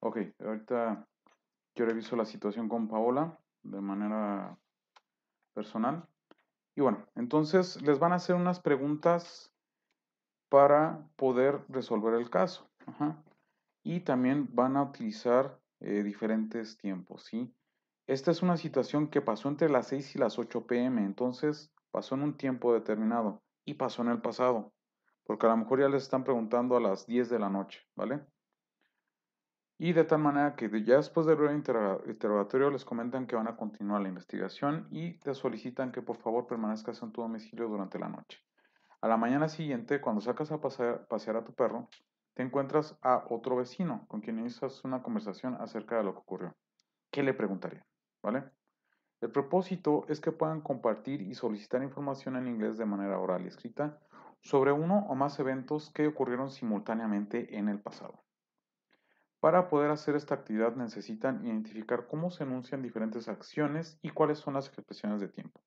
Ok, ahorita yo reviso la situación con Paola de manera personal. Y bueno, entonces les van a hacer unas preguntas para poder resolver el caso. Y también van a utilizar eh, diferentes tiempos, ¿sí? Esta es una situación que pasó entre las 6 y las 8 pm, entonces pasó en un tiempo determinado y pasó en el pasado, porque a lo mejor ya les están preguntando a las 10 de la noche, ¿vale? Y de tal manera que ya después del interrogatorio les comentan que van a continuar la investigación y te solicitan que por favor permanezcas en tu domicilio durante la noche. A la mañana siguiente, cuando sacas a pasear, a tu perro, te encuentras a otro vecino con quien inicias una conversación acerca de lo que ocurrió. ¿Qué le preguntaría? ¿Vale? El propósito es que puedan compartir y solicitar información en inglés de manera oral y escrita sobre uno o más eventos que ocurrieron simultáneamente en el pasado. Para poder hacer esta actividad necesitan identificar cómo se enuncian diferentes acciones y cuáles son las expresiones de tiempo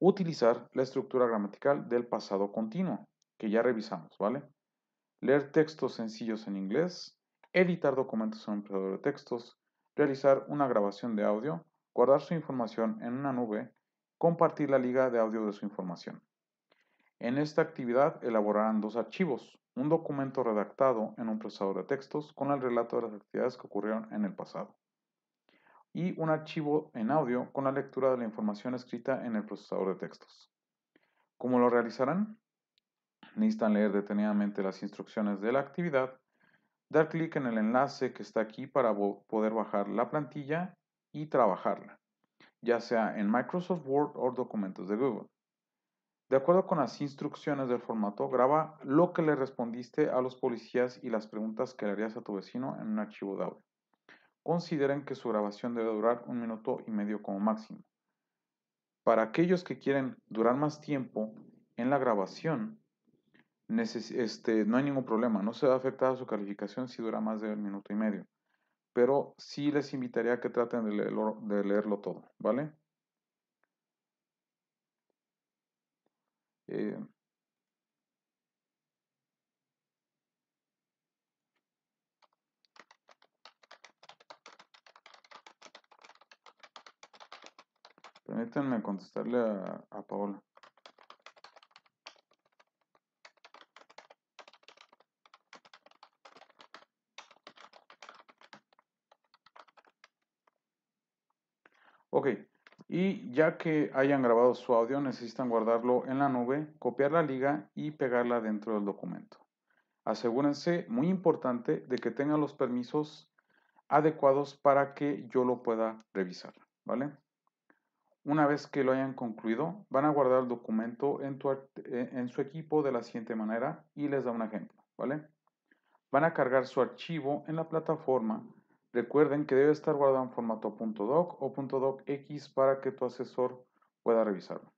utilizar la estructura gramatical del pasado continuo, que ya revisamos, ¿vale? Leer textos sencillos en inglés, editar documentos en un procesador de textos, realizar una grabación de audio, guardar su información en una nube, compartir la liga de audio de su información. En esta actividad elaborarán dos archivos, un documento redactado en un procesador de textos con el relato de las actividades que ocurrieron en el pasado y un archivo en audio con la lectura de la información escrita en el procesador de textos. ¿Cómo lo realizarán? Necesitan leer detenidamente las instrucciones de la actividad, dar clic en el enlace que está aquí para poder bajar la plantilla y trabajarla, ya sea en Microsoft Word o documentos de Google. De acuerdo con las instrucciones del formato, graba lo que le respondiste a los policías y las preguntas que le harías a tu vecino en un archivo de audio consideren que su grabación debe durar un minuto y medio como máximo. Para aquellos que quieren durar más tiempo en la grabación, este, no hay ningún problema, no se va a afectar a su calificación si dura más de un minuto y medio. Pero sí les invitaría a que traten de leerlo, todo, ¿vale? Eh, Permítanme contestarle a, Paola. Ok, y ya que hayan grabado su audio, necesitan guardarlo en la nube, copiar la liga y pegarla dentro del documento. Asegúrense, muy importante, de que tengan los permisos adecuados para que yo lo pueda revisar, ¿vale? Una vez que lo hayan concluido, van a guardar el documento eh, en, su equipo de la siguiente manera y les da un ejemplo, ¿vale? Van a cargar su archivo en la plataforma. Recuerden que debe estar guardado en formato .doc o .docx para que tu asesor pueda revisarlo.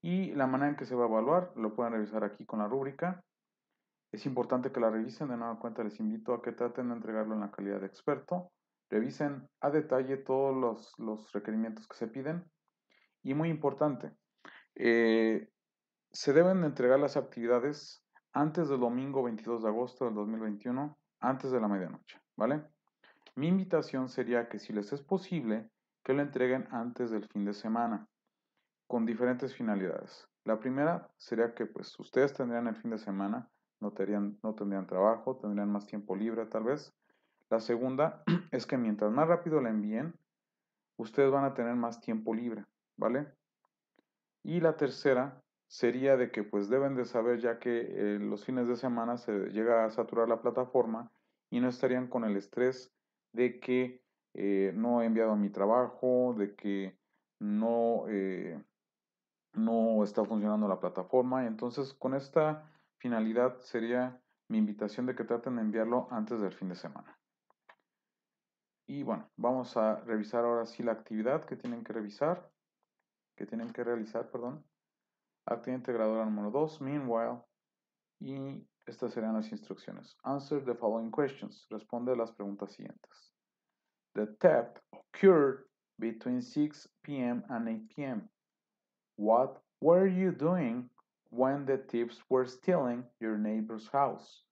Y la manera en que se va a evaluar, lo pueden revisar aquí con la rúbrica. Es importante que la revisen, de nueva cuenta les invito a que traten de entregarlo en la calidad de experto Revisen a detalle todos los, requerimientos que se piden. Y muy importante, eh, se deben entregar las actividades antes del domingo 22 de agosto del 2021, antes de la medianoche, ¿vale? Mi invitación sería que si les es posible, que lo entreguen antes del fin de semana, con diferentes finalidades. La primera sería que pues ustedes tendrían el fin de semana, no tendrían, no tendrían trabajo, tendrían más tiempo libre tal vez, la segunda es que mientras más rápido la envíen, ustedes van a tener más tiempo libre, ¿vale? Y la tercera sería de que pues deben de saber ya que eh, los fines de semana se llega a saturar la plataforma y no estarían con el estrés de que eh, no he enviado mi trabajo, de que no, eh, no está funcionando la plataforma. Entonces, con esta finalidad sería mi invitación de que traten de enviarlo antes del fin de semana. Y bueno, vamos a revisar ahora sí la actividad que tienen que revisar, que tienen que realizar, perdón. Actividad integradora número 2, meanwhile. Y estas serían las instrucciones. Answer the following questions. Responde las preguntas siguientes. The theft occurred between 6 p.m. and 8 p.m. What were you doing when the thieves were stealing your neighbor's house?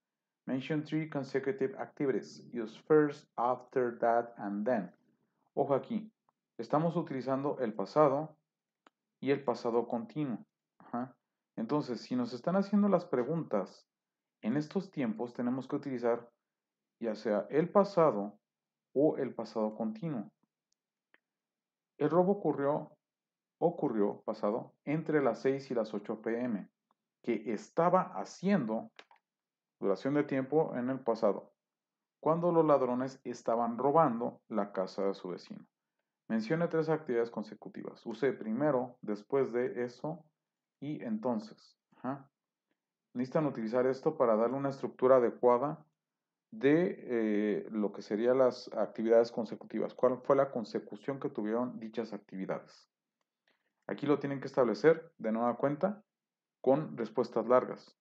Mention three consecutive activities. Use first, after, that, and then. Ojo aquí. Estamos utilizando el pasado y el pasado continuo. Entonces, si nos están haciendo las preguntas en estos tiempos, tenemos que utilizar ya sea el pasado o el pasado continuo. El robo ocurrió, ocurrió pasado, entre las 6 y las 8 pm, que estaba haciendo Duración de tiempo en el pasado. Cuando los ladrones estaban robando la casa de su vecino. Mencione tres actividades consecutivas. Use primero, después de eso y entonces. Listan Necesitan utilizar esto para darle una estructura adecuada de eh, lo que serían las actividades consecutivas. ¿Cuál fue la consecución que tuvieron dichas actividades? Aquí lo tienen que establecer de nueva cuenta con respuestas largas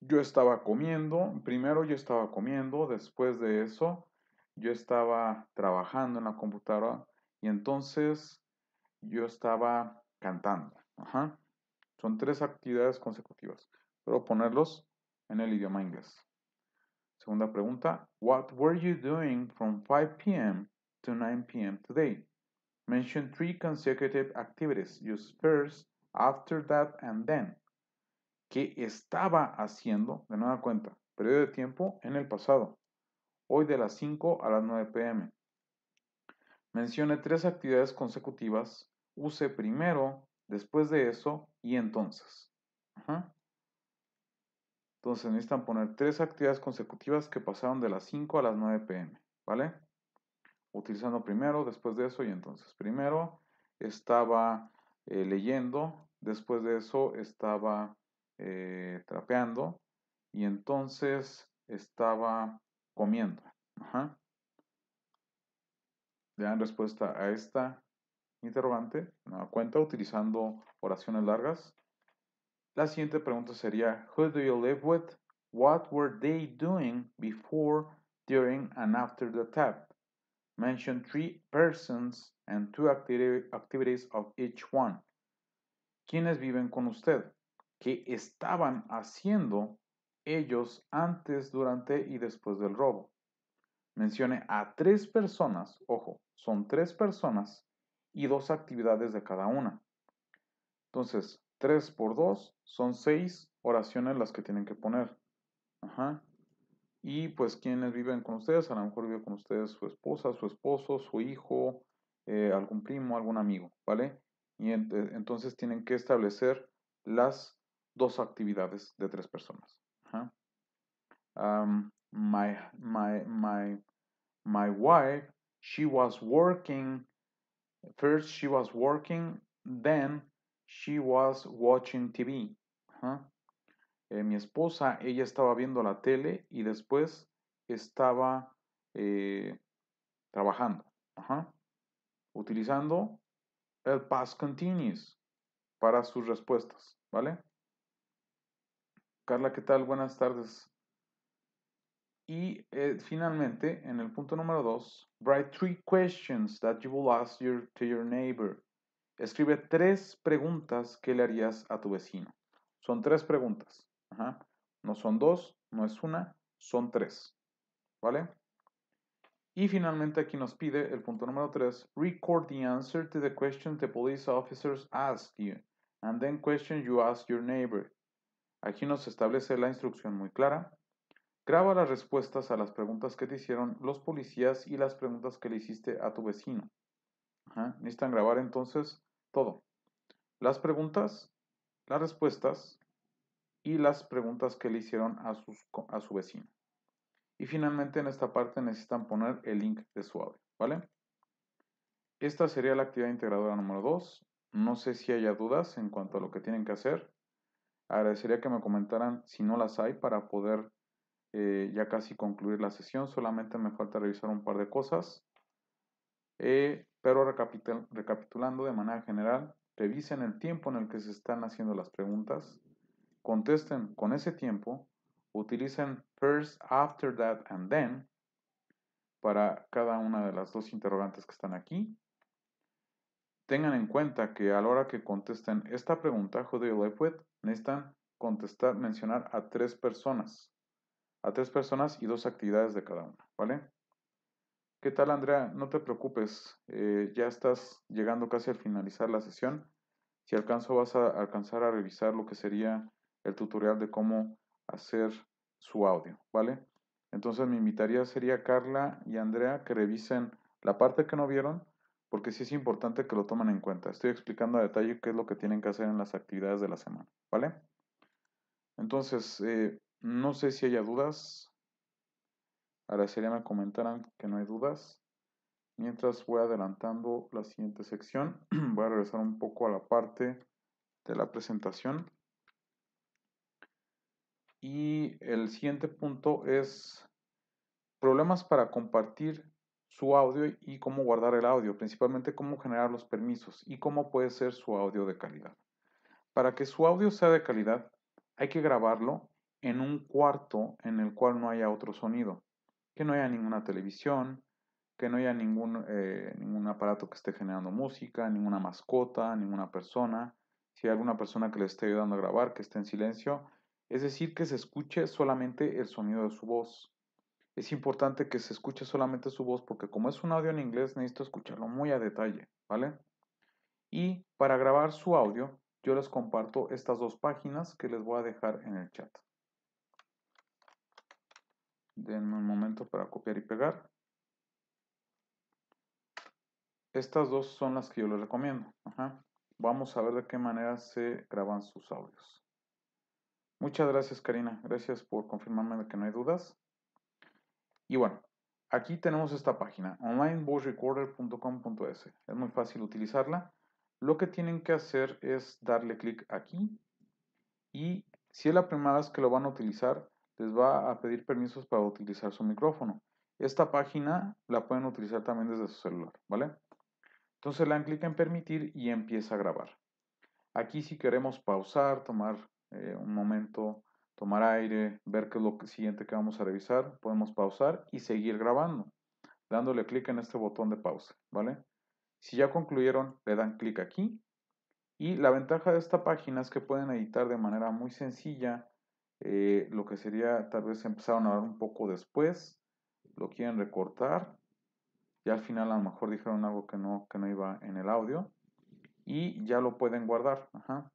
yo estaba comiendo, primero yo estaba comiendo, después de eso yo estaba trabajando en la computadora y entonces yo estaba cantando. Son tres actividades consecutivas, pero ponerlos en el idioma inglés. Segunda pregunta, what were you doing from 5 p.m. to 9 p.m. today? Mention three consecutive activities. Use first, after that, and then que estaba haciendo, de nueva cuenta, periodo de tiempo en el pasado, hoy de las 5 a las 9 pm. Mencione tres actividades consecutivas, use primero, después de eso y entonces. Entonces necesitan poner tres actividades consecutivas que pasaron de las 5 a las 9 pm, ¿vale? Utilizando primero, después de eso y entonces. Primero estaba eh, leyendo, después de eso estaba eh, trapeando y entonces estaba comiendo. Le dan respuesta a esta interrogante, una cuenta utilizando oraciones largas. La siguiente pregunta sería, Who do you live with? What were they doing before, during, and after the tap? Mention three persons and two activities of each one. ¿Quiénes viven con usted? que estaban haciendo ellos antes, durante y después del robo. Mencione a tres personas, ojo, son tres personas y dos actividades de cada una. Entonces, tres por dos son seis oraciones las que tienen que poner. Ajá. Y pues quienes viven con ustedes, a lo mejor vive con ustedes su esposa, su esposo, su hijo, eh, algún primo, algún amigo, ¿vale? Y entonces tienen que establecer las dos actividades de tres personas. Um, my, my, my, my wife, she was working. First, she was working, then she was watching TV. Eh, mi esposa, ella estaba viendo la tele y después estaba eh, trabajando. Utilizando el past continuous para sus respuestas, ¿vale? Carla, ¿qué tal? Buenas tardes. Y eh, finalmente, en el punto número dos, write three questions that you will ask your, to your neighbor. Escribe tres preguntas que le harías a tu vecino. Son tres preguntas. No son dos, no es una, son tres. ¿Vale? Y finalmente aquí nos pide el punto número tres, record the answer to the question the police officers ask you, and then question you ask your neighbor. Aquí nos establece la instrucción muy clara. Graba las respuestas a las preguntas que te hicieron los policías y las preguntas que le hiciste a tu vecino. Necesitan grabar entonces todo. Las preguntas, las respuestas y las preguntas que le hicieron a, su vecino. Y finalmente en esta parte necesitan poner el link de su audio, ¿vale? Esta sería la actividad integradora número 2. No sé si haya dudas en cuanto a lo que tienen que hacer. Agradecería que me comentaran si no las hay para poder eh, ya casi concluir la sesión. Solamente me falta revisar un par de cosas. Eh, pero recapitulando de manera general, revisen el tiempo en el que se están haciendo las preguntas, contesten con ese tiempo, utilicen first, after that, and then para cada una de las dos interrogantes que están aquí. Tengan en cuenta que a la hora que contesten esta pregunta, do necesitan contestar, mencionar a tres personas. A tres personas y dos actividades de cada una, ¿vale? ¿Qué tal, Andrea? No te preocupes, eh, ya estás llegando casi al finalizar la sesión. Si alcanzo, vas a alcanzar a revisar lo que sería el tutorial de cómo hacer su audio, ¿vale? Entonces, me invitaría sería Carla y Andrea que revisen la parte que no vieron porque sí es importante que lo tomen en cuenta. Estoy explicando a detalle qué es lo que tienen que hacer en las actividades de la semana, ¿vale? Entonces, eh, no sé si haya dudas. Agradecería me comentaran que no hay dudas. Mientras voy adelantando la siguiente sección, voy a regresar un poco a la parte de la presentación. Y el siguiente punto es problemas para compartir su audio y cómo guardar el audio, principalmente cómo generar los permisos y cómo puede ser su audio de calidad. Para que su audio sea de calidad, hay que grabarlo en un cuarto en el cual no haya otro sonido, que no haya ninguna televisión, que no haya ningún, eh, aparato que esté generando música, ninguna mascota, ninguna persona, si hay alguna persona que le esté ayudando a grabar, que esté en silencio, es decir, que se escuche solamente el sonido de su voz es importante que se escuche solamente su voz porque como es un audio en inglés necesito escucharlo muy a detalle, ¿vale? Y para grabar su audio yo les comparto estas dos páginas que les voy a dejar en el chat. Denme un momento para copiar y pegar. Estas dos son las que yo les recomiendo. Vamos a ver de qué manera se graban sus audios. Muchas gracias Karina, gracias por confirmarme de que no hay dudas. Y bueno, aquí tenemos esta página, onlinevoicerecorder.com.es. Es muy fácil utilizarla. Lo que tienen que hacer es darle clic aquí y si es la primera vez que lo van a utilizar, les va a pedir permisos para utilizar su micrófono. Esta página la pueden utilizar también desde su celular, ¿vale? Entonces le dan clic en permitir y empieza a grabar. Aquí si queremos pausar, tomar eh, un momento tomar aire, ver qué es lo siguiente que vamos a revisar, podemos pausar y seguir grabando, dándole clic en este botón de pausa, ¿vale? Si ya concluyeron, le dan clic aquí. Y la ventaja de esta página es que pueden editar de manera muy sencilla eh, lo que sería, tal vez empezaron a hablar un poco después, lo quieren recortar, ya al final a lo mejor dijeron algo que no, que no iba en el audio y ya lo pueden guardar. Ajá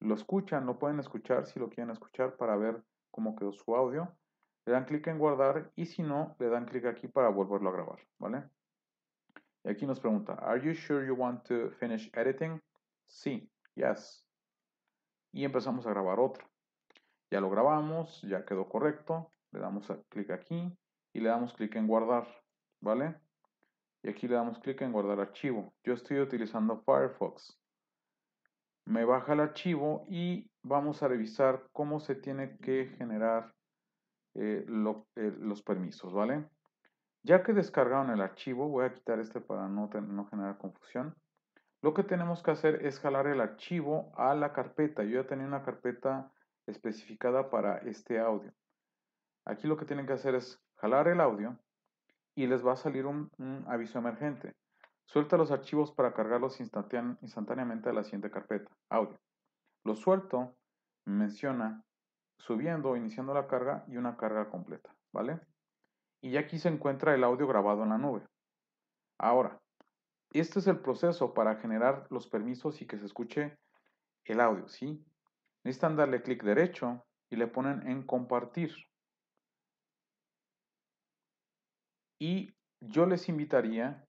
lo escuchan, lo pueden escuchar si lo quieren escuchar para ver cómo quedó su audio. Le dan clic en guardar y si no, le dan clic aquí para volverlo a grabar, ¿vale? Y aquí nos pregunta, ¿Are you sure you want to finish editing? Sí, yes. Y empezamos a grabar otro. Ya lo grabamos, ya quedó correcto. Le damos clic aquí y le damos clic en guardar, ¿vale? Y aquí le damos clic en guardar archivo. Yo estoy utilizando Firefox me baja el archivo y vamos a revisar cómo se tiene que generar eh, eh, los permisos, ¿vale? Ya que descargaron el archivo, voy a quitar este para no, generar confusión. Lo que tenemos que hacer es jalar el archivo a la carpeta. Yo ya tenía una carpeta especificada para este audio. Aquí lo que tienen que hacer es jalar el audio y les va a salir un aviso emergente. Suelta los archivos para cargarlos instantáneamente a la siguiente carpeta, audio. Lo suelto menciona subiendo iniciando la carga y una carga completa, ¿vale? Y aquí se encuentra el audio grabado en la nube. Ahora, este es el proceso para generar los permisos y que se escuche el audio, ¿sí? Necesitan darle clic derecho y le ponen en compartir. Y yo les invitaría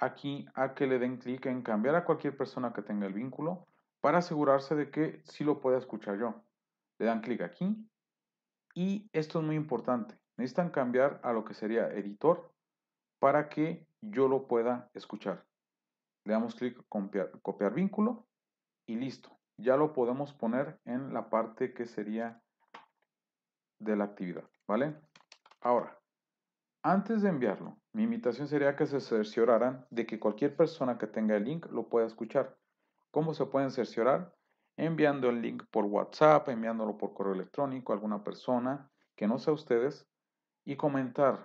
aquí a que le den clic en cambiar a cualquier persona que tenga el vínculo para asegurarse de que sí lo pueda escuchar yo. Le dan clic aquí y esto es muy importante. Necesitan cambiar a lo que sería editor para que yo lo pueda escuchar. Le damos clic copiar, copiar vínculo y listo. Ya lo podemos poner en la parte que sería de la actividad, ¿vale? Ahora, antes de enviarlo, mi invitación sería que se cercioraran de que cualquier persona que tenga el link lo pueda escuchar. ¿Cómo se pueden cerciorar? Enviando el link por WhatsApp, enviándolo por correo electrónico a alguna persona que no sea ustedes y comentar,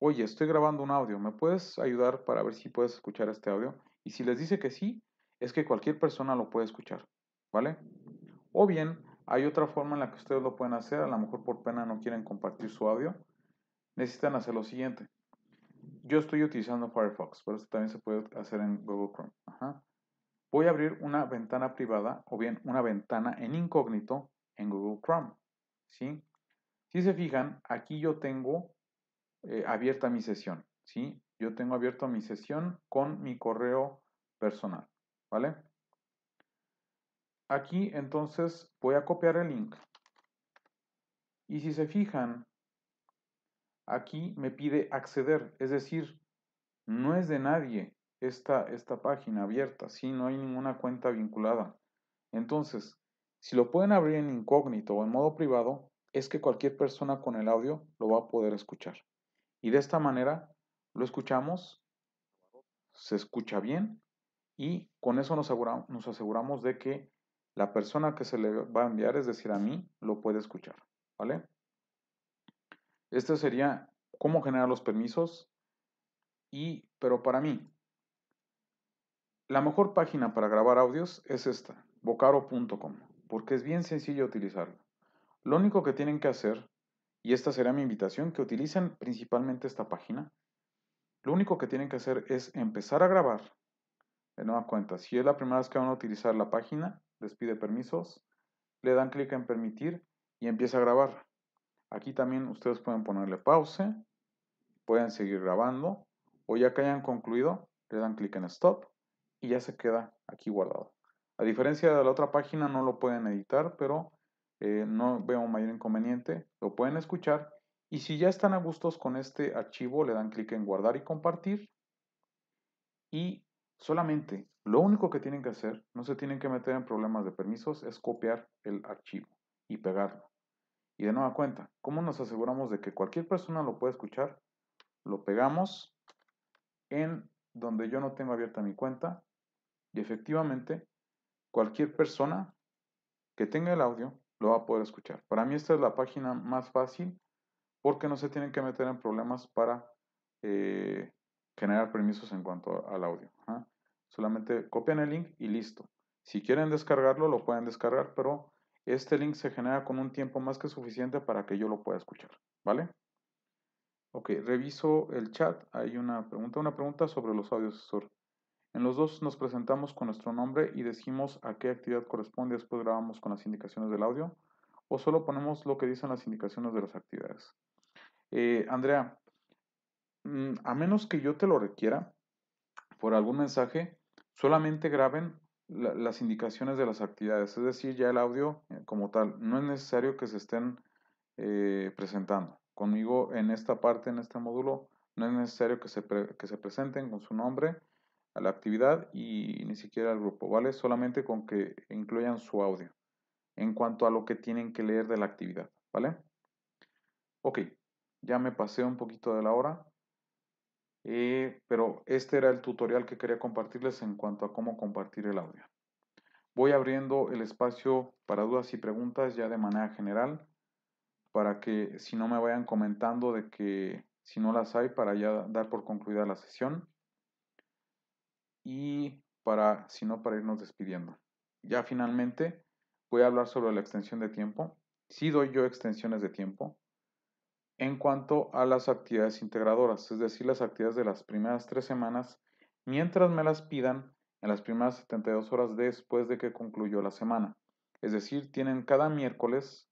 oye, estoy grabando un audio, ¿me puedes ayudar para ver si puedes escuchar este audio? Y si les dice que sí, es que cualquier persona lo puede escuchar, ¿vale? O bien, hay otra forma en la que ustedes lo pueden hacer, a lo mejor por pena no quieren compartir su audio necesitan hacer lo siguiente. Yo estoy utilizando Firefox, pero esto también se puede hacer en Google Chrome. Voy a abrir una ventana privada o bien una ventana en incógnito en Google Chrome. ¿sí? Si se fijan, aquí yo tengo eh, abierta mi sesión. ¿sí? Yo tengo abierta mi sesión con mi correo personal. ¿Vale? Aquí entonces voy a copiar el link. Y si se fijan, Aquí me pide acceder, es decir, no es de nadie esta, esta página abierta, si no hay ninguna cuenta vinculada. Entonces, si lo pueden abrir en incógnito o en modo privado, es que cualquier persona con el audio lo va a poder escuchar. Y de esta manera lo escuchamos, se escucha bien y con eso nos aseguramos de que la persona que se le va a enviar, es decir, a mí, lo puede escuchar. ¿Vale? Este sería cómo generar los permisos y, pero para mí, la mejor página para grabar audios es esta, vocaro.com, porque es bien sencillo utilizarlo. Lo único que tienen que hacer, y esta será mi invitación, que utilicen principalmente esta página, lo único que tienen que hacer es empezar a grabar de nueva cuenta. Si es la primera vez que van a utilizar la página, les pide permisos, le dan clic en permitir y empieza a grabar. Aquí también ustedes pueden ponerle pause, pueden seguir grabando o ya que hayan concluido, le dan clic en stop y ya se queda aquí guardado. A diferencia de la otra página no lo pueden editar, pero eh, no veo mayor inconveniente, lo pueden escuchar y si ya están a gustos con este archivo, le dan clic en guardar y compartir y solamente lo único que tienen que hacer, no se tienen que meter en problemas de permisos, es copiar el archivo y pegarlo. Y de nueva cuenta, ¿cómo nos aseguramos de que cualquier persona lo pueda escuchar? Lo pegamos en donde yo no tengo abierta mi cuenta y efectivamente cualquier persona que tenga el audio lo va a poder escuchar. Para mí esta es la página más fácil porque no se tienen que meter en problemas para eh, generar permisos en cuanto al audio. Solamente copian el link y listo. Si quieren descargarlo, lo pueden descargar, pero este link se genera con un tiempo más que suficiente para que yo lo pueda escuchar, ¿vale? Ok, reviso el chat. Hay una pregunta, una pregunta sobre los audios, En los dos nos presentamos con nuestro nombre y decimos a qué actividad corresponde, después grabamos con las indicaciones del audio o solo ponemos lo que dicen las indicaciones de las actividades. Eh, Andrea, mm, a menos que yo te lo requiera por algún mensaje, solamente graben las indicaciones de las actividades, es decir, ya el audio eh, como tal. No es necesario que se estén eh, presentando. Conmigo en esta parte, en este módulo, no es necesario que se, que se presenten con su nombre a la actividad y ni siquiera al grupo, ¿vale? Solamente con que incluyan su audio en cuanto a lo que tienen que leer de la actividad, ¿vale? Ok, ya me pasé un poquito de la hora pero este era el tutorial que quería compartirles en cuanto a cómo compartir el audio. Voy abriendo el espacio para dudas y preguntas ya de manera general para que si no me vayan comentando de que si no las hay para ya dar por concluida la sesión y para si no para irnos despidiendo. Ya finalmente voy a hablar sobre la extensión de tiempo. Si doy yo extensiones de tiempo, en cuanto a las actividades integradoras, es decir, las actividades de las primeras tres semanas, mientras me las pidan en las primeras 72 horas después de que concluyó la semana. Es decir, tienen cada miércoles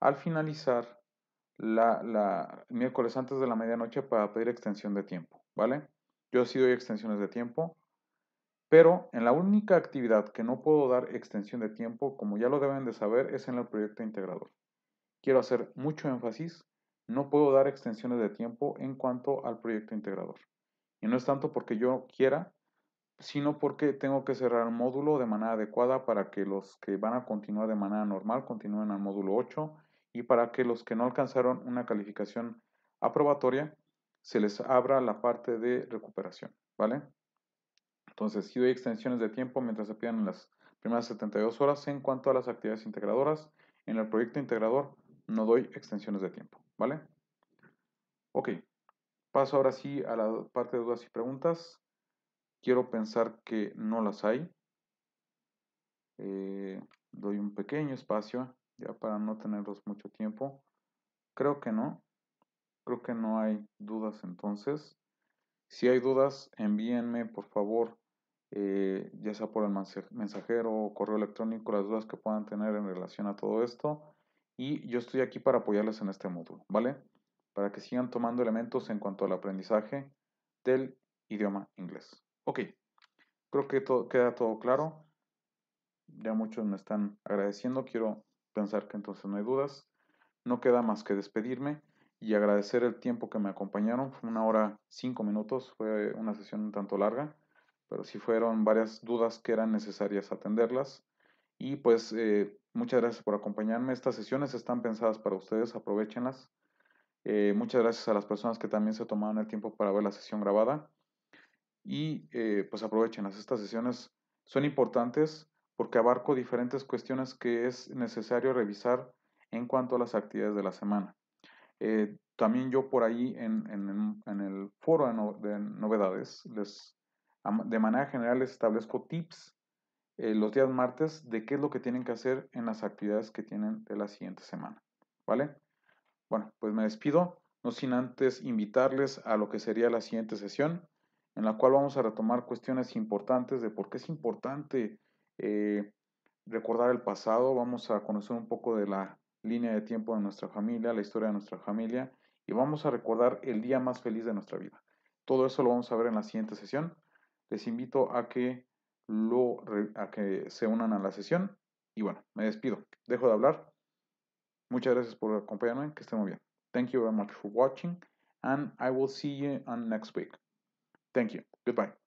al finalizar la, miércoles antes de la medianoche para pedir extensión de tiempo, ¿vale? Yo sí doy extensiones de tiempo, pero en la única actividad que no puedo dar extensión de tiempo, como ya lo deben de saber, es en el proyecto integrador. Quiero hacer mucho énfasis no puedo dar extensiones de tiempo en cuanto al proyecto integrador. Y no es tanto porque yo quiera, sino porque tengo que cerrar el módulo de manera adecuada para que los que van a continuar de manera normal continúen al módulo 8 y para que los que no alcanzaron una calificación aprobatoria se les abra la parte de recuperación, ¿vale? Entonces, si doy extensiones de tiempo mientras se pidan las primeras 72 horas en cuanto a las actividades integradoras, en el proyecto integrador no doy extensiones de tiempo. ¿Vale? Ok, paso ahora sí a la parte de dudas y preguntas. Quiero pensar que no las hay. Eh, doy un pequeño espacio ya para no tenerlos mucho tiempo. Creo que no. Creo que no hay dudas entonces. Si hay dudas, envíenme por favor, eh, ya sea por el mensajero o correo electrónico, las dudas que puedan tener en relación a todo esto y yo estoy aquí para apoyarles en este módulo, ¿vale? Para que sigan tomando elementos en cuanto al aprendizaje del idioma inglés. Ok, creo que queda todo claro. Ya muchos me están agradeciendo, quiero pensar que entonces no hay dudas. No queda más que despedirme y agradecer el tiempo que me acompañaron. Fue una hora, cinco minutos, fue una sesión un tanto larga, pero sí fueron varias dudas que eran necesarias atenderlas. Y pues eh, Muchas gracias por acompañarme. Estas sesiones están pensadas para ustedes, aprovechenlas. Eh, muchas gracias a las personas que también se tomaron el tiempo para ver la sesión grabada. Y eh, pues aprovechenlas. Estas sesiones son importantes porque abarco diferentes cuestiones que es necesario revisar en cuanto a las actividades de la semana. Eh, también yo por ahí en, el foro de novedades, les, de manera general les establezco tips eh, los días martes de qué es lo que tienen que hacer en las actividades que tienen de la siguiente semana. ¿Vale? Bueno, pues me despido, no sin antes invitarles a lo que sería la siguiente sesión, en la cual vamos a retomar cuestiones importantes de por qué es importante eh, recordar el pasado, vamos a conocer un poco de la línea de tiempo de nuestra familia, la historia de nuestra familia, y vamos a recordar el día más feliz de nuestra vida. Todo eso lo vamos a ver en la siguiente sesión. Les invito a que lo, a que se unan a la sesión. Y bueno, me despido. Dejo de hablar. Muchas gracias por acompañarme. Que estén muy bien. Thank you very much for watching. And I will see you on next week. Thank you. Goodbye.